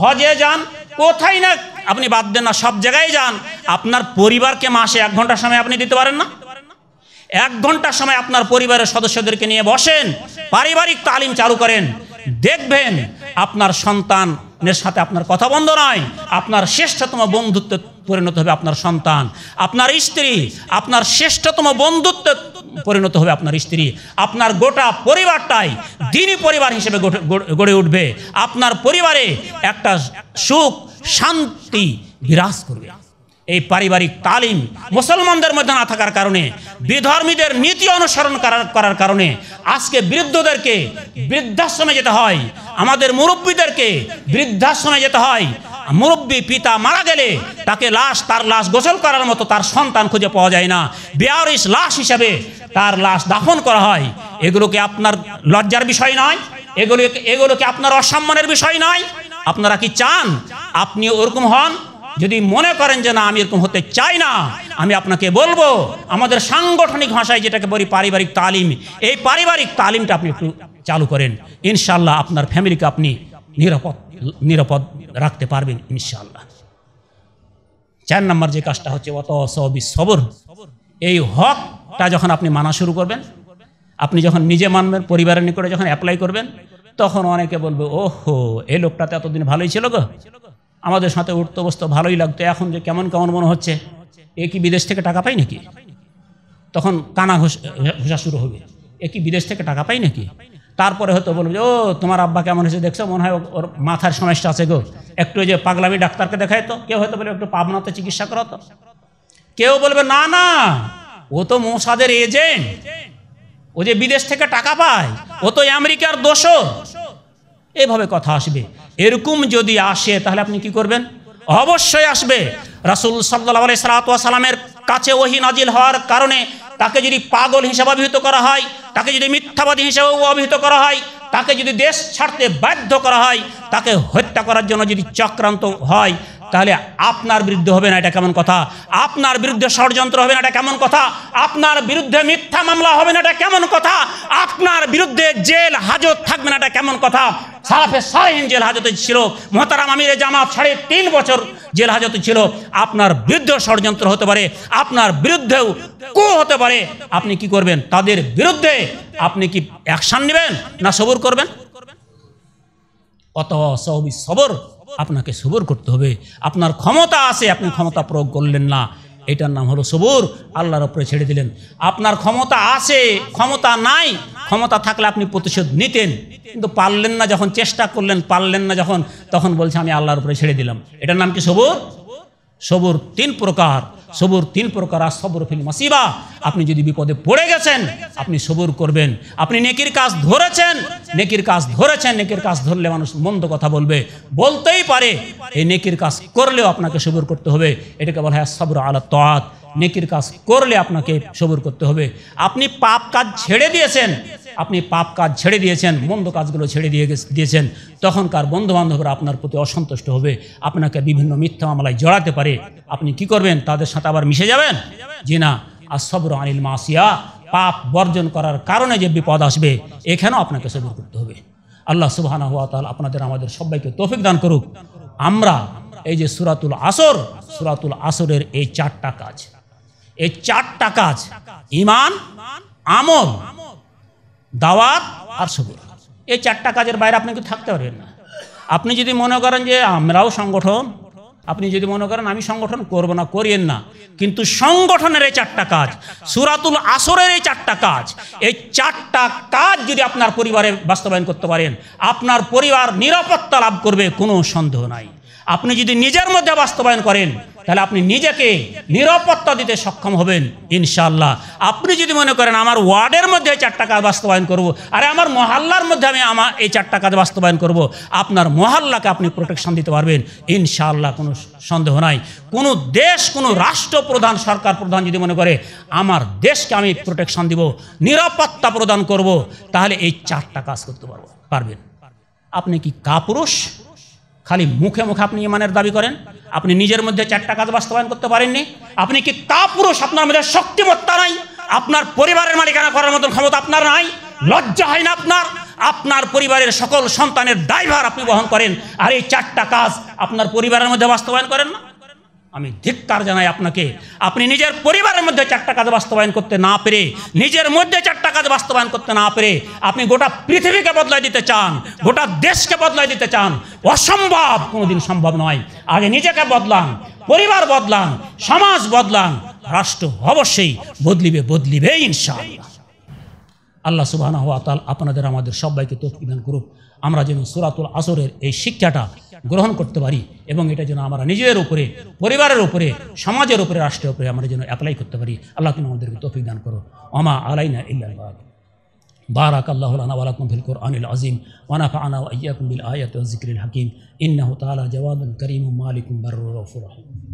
হজে যান কোথায় না আপনি বাদ দেন না সব জায়গায় যান আপনার পরিবারকে মাসে এক ঘন্টা সময় আপনি দিতে পারেন না এক ঘন্টা সময় আপনার পরিবারের সদস্যদেরকে নিয়ে বসেন পারিবারিক তালিম চালু করেন দেখবেন আপনার সন্তানের সাথে আপনার কথা বন্ধ নয় আপনার শ্রেষ্ঠতম বন্ধুত্বে পরিণত হবে আপনার সন্তান আপনার স্ত্রী আপনার শ্রেষ্ঠতম বন্ধুত্বে পরিণত হবে আপনার স্ত্রী আপনার গোটা পরিবারটাই দিনই পরিবার হিসেবে গড়ে উঠবে আপনার পরিবারে একটা সুখ শান্তি বিরাজ করবে এই পারিবারিক তালিম মুসলমানদের মধ্যে না থাকার কারণে বিধর্মীদের নীতি অনুসরণ করার কারণে আজকে বৃদ্ধদেরকে বৃদ্ধাশ্রমে যেতে হয় আমাদের মুরব্বীদেরকে বৃদ্ধাশ্রমে যেতে হয় মুরব্বী পিতা মারা গেলে তাকে লাশ তার লাশ গোসল করার মতো তার সন্তান খুঁজে পাওয়া যায় না বেয়ারিস লাশ হিসাবে তার লাশ দাফন করা হয় এগুলোকে আপনার লজ্জার বিষয় নয় এগুলো এগুলোকে আপনার অসম্মানের বিষয় নয় আপনারা কি চান আপনি ওরকম হন যদি মনে করেন যে না আমি এরকম হতে চাই না আমি আপনাকে বলবো আমাদের সাংগঠনিক ভাষায় যেটাকে বলি পারিবারিক তালিম এই পারিবারিক তালিমটা আপনি একটু চালু করেন ইনশাল্লাহ আপনার ফ্যামিলিকে আপনি নিরাপদ নিরাপদ রাখতে পারবেন ইনশাল্লাহ চার নম্বর যে কাজটা হচ্ছে অত অসবি সবর এই হকটা যখন আপনি মানা শুরু করবেন আপনি যখন নিজে মানবেন পরিবারের নিকটে যখন অ্যাপ্লাই করবেন তখন অনেকে বলবে ওহো এই লোকটা তো এতদিন ভালোই ছিল গো আমাদের সাথে উঠতে বসতে ভালোই লাগতো এখন যে কেমন কেমন মনে হচ্ছে এ কি বিদেশ থেকে টাকা পাই নাকি তখন কানা ঘোষা শুরু হবে এ কি বিদেশ থেকে টাকা পাই নাকি তারপরে হয়তো বলবে যে ও তোমার আব্বা কেমন হয়েছে দেখছো মনে হয় ওর মাথার সমস্যা আছে গো একটু যে পাগলামি ডাক্তারকে দেখায় তো কেউ হয়তো বলবে একটু পাবনাতে চিকিৎসা করাতো কেউ বলবে না না ও তো মৌসাদের এজেন্ট ও যে বিদেশ থেকে টাকা পায় ও তো আমেরিকার দোষ এভাবে কথা আসবে এরকম যদি আসে তাহলে আপনি কি করবেন অবশ্যই আসবে রাসুল সাল্লাহ সালাতামের কাছে ওহি নাজিল হওয়ার কারণে তাকে যদি পাগল হিসাবে অভিহিত করা হয় তাকে যদি মিথ্যাবাদী হিসাবে অভিহিত করা হয় তাকে যদি দেশ ছাড়তে বাধ্য করা হয় তাকে হত্যা করার জন্য যদি চক্রান্ত হয় তাহলে আপনার বিরুদ্ধে হবে না এটা কেমন কথা আপনার বিরুদ্ধে ষড়যন্ত্র হবে না এটা কেমন কথা আপনার বিরুদ্ধে মিথ্যা মামলা হবে না এটা কেমন কথা আপনার বিরুদ্ধে জেল হাজত থাকবে না এটা কেমন কথা সারাফে সারাহীন জেল হাজতে ছিল মোহতারাম আমিরে জামাত সাড়ে তিন বছর জেল হাজতে ছিল আপনার বিরুদ্ধে ষড়যন্ত্র হতে পারে আপনার বিরুদ্ধেও কু হতে পারে আপনি কি করবেন তাদের বিরুদ্ধে আপনি কি অ্যাকশান নেবেন না সবর করবেন অত সবর আপনাকে সবর করতে হবে আপনার ক্ষমতা আছে আপনি ক্ষমতা প্রয়োগ করলেন না এটার নাম হলো সবুর আল্লাহর ওপরে ছেড়ে দিলেন আপনার ক্ষমতা আছে ক্ষমতা নাই ক্ষমতা থাকলে আপনি প্রতিশোধ নিতেন কিন্তু পারলেন না যখন চেষ্টা করলেন পারলেন না যখন তখন বলছে আমি আল্লাহর উপরে ছেড়ে দিলাম এটার নাম কি সবুর সবুর তিন প্রকার সবর তিন প্রকার আর সবর ফিল মাসিবা আপনি যদি বিপদে পড়ে গেছেন আপনি সবর করবেন আপনি নেকির কাজ ধরেছেন নেকির কাজ ধরেছেন নেকির কাজ ধরলে মানুষ মন্দ কথা বলবে বলতেই পারে এই নেকির কাজ করলেও আপনাকে সবর করতে হবে এটাকে বলা হয় সবর আলা তাত নেকির কাজ করলে আপনাকে সবর করতে হবে আপনি পাপ কাজ ছেড়ে দিয়েছেন আপনি পাপ কাজ ছেড়ে দিয়েছেন মন্দ কাজগুলো ছেড়ে দিয়ে দিয়েছেন তখনকার বন্ধুবান্ধবরা আপনার প্রতি অসন্তুষ্ট হবে আপনাকে বিভিন্ন মিথ্যা মামলায় জড়াতে পারে আপনি কি করবেন তাদের সাথে আবার মিশে যাবেন জি না আর সবর আনিল মাসিয়া পাপ বর্জন করার কারণে যে বিপদ আসবে এখানেও আপনাকে সবর করতে হবে আল্লাহ সুবাহানা হুয়া তাহলে আপনাদের আমাদের সবাইকে তৌফিক দান করুক আমরা এই যে সুরাতুল আসর সুরাতুল আসরের এই চারটা কাজ এই চারটা কাজ ইমান আমল দাওয়াত আর সবুর এই চারটা কাজের বাইরে আপনি কি থাকতে পারবেন না আপনি যদি মনে করেন যে আমরাও সংগঠন আপনি যদি মনে করেন আমি সংগঠন করব না করিয়েন না কিন্তু সংগঠনের এই চারটা কাজ সুরাতুল আসরের এই চারটা কাজ এই চারটা কাজ যদি আপনার পরিবারে বাস্তবায়ন করতে পারেন আপনার পরিবার নিরাপত্তা লাভ করবে কোনো সন্দেহ নাই আপনি যদি নিজের মধ্যে বাস্তবায়ন করেন তাহলে আপনি নিজেকে নিরাপত্তা দিতে সক্ষম হবেন ইনশাল্লাহ আপনি যদি মনে করেন আমার ওয়ার্ডের মধ্যে এই চারটা কাজ বাস্তবায়ন করব। আরে আমার মহল্লার মধ্যে আমি আমার এই চারটা কাজ বাস্তবায়ন করব। আপনার মহল্লাকে আপনি প্রোটেকশন দিতে পারবেন ইনশাল্লাহ কোনো সন্দেহ নাই কোনো দেশ কোনো রাষ্ট্রপ্রধান সরকার প্রধান যদি মনে করে আমার দেশকে আমি প্রোটেকশন দিব নিরাপত্তা প্রদান করব। তাহলে এই চারটা কাজ করতে পারবো পারবেন আপনি কি কাপুরুষ খালি মুখে মুখে আপনি ইমানের দাবি করেন আপনি নিজের মধ্যে চারটা কাজ বাস্তবায়ন করতে পারেননি আপনি কি তা পুরুষ আপনার মধ্যে শক্তিমত্তা নাই আপনার পরিবারের মালিকানা করার মতন ক্ষমতা আপনার নাই লজ্জা হয় না আপনার আপনার পরিবারের সকল সন্তানের দায়ভার আপনি বহন করেন আর এই চারটা কাজ আপনার পরিবারের মধ্যে বাস্তবায়ন করেন না আমি ধিক্কার জানাই আপনাকে আপনি নিজের পরিবারের মধ্যে চারটা কাজ বাস্তবায়ন করতে না পেরে নিজের মধ্যে চারটা কাজ বাস্তবায়ন করতে না পেরে আপনি গোটা পৃথিবীকে বদলাই দিতে চান গোটা দেশকে বদলাই দিতে চান অসম্ভব কোনোদিন সম্ভব নয় আগে নিজেকে বদলান পরিবার বদলান সমাজ বদলান রাষ্ট্র অবশ্যই বদলিবে বদলিবে ইনশাল আল্লাহ সুবাহ আপনাদের আমাদের সবাইকে তৎবিধান করুক আমরা যেন সুরাতুল আসরের এই শিক্ষাটা গ্রহণ করতে পারি এবং এটা যেন আমরা নিজের উপরে পরিবারের উপরে সমাজের উপরে রাষ্ট্রের উপরে আমরা যেন অ্যাপ্লাই করতে পারি আল্লাহ তুমি আমাদের তফিক দান করো আলাই আলাইনা ইল্লাল بارك الله لنا ولكم في القرآن العظيم ونفعنا وإياكم بالآية والذكر الحكيم إنه تعالى جواد كريم مالك بر رحيم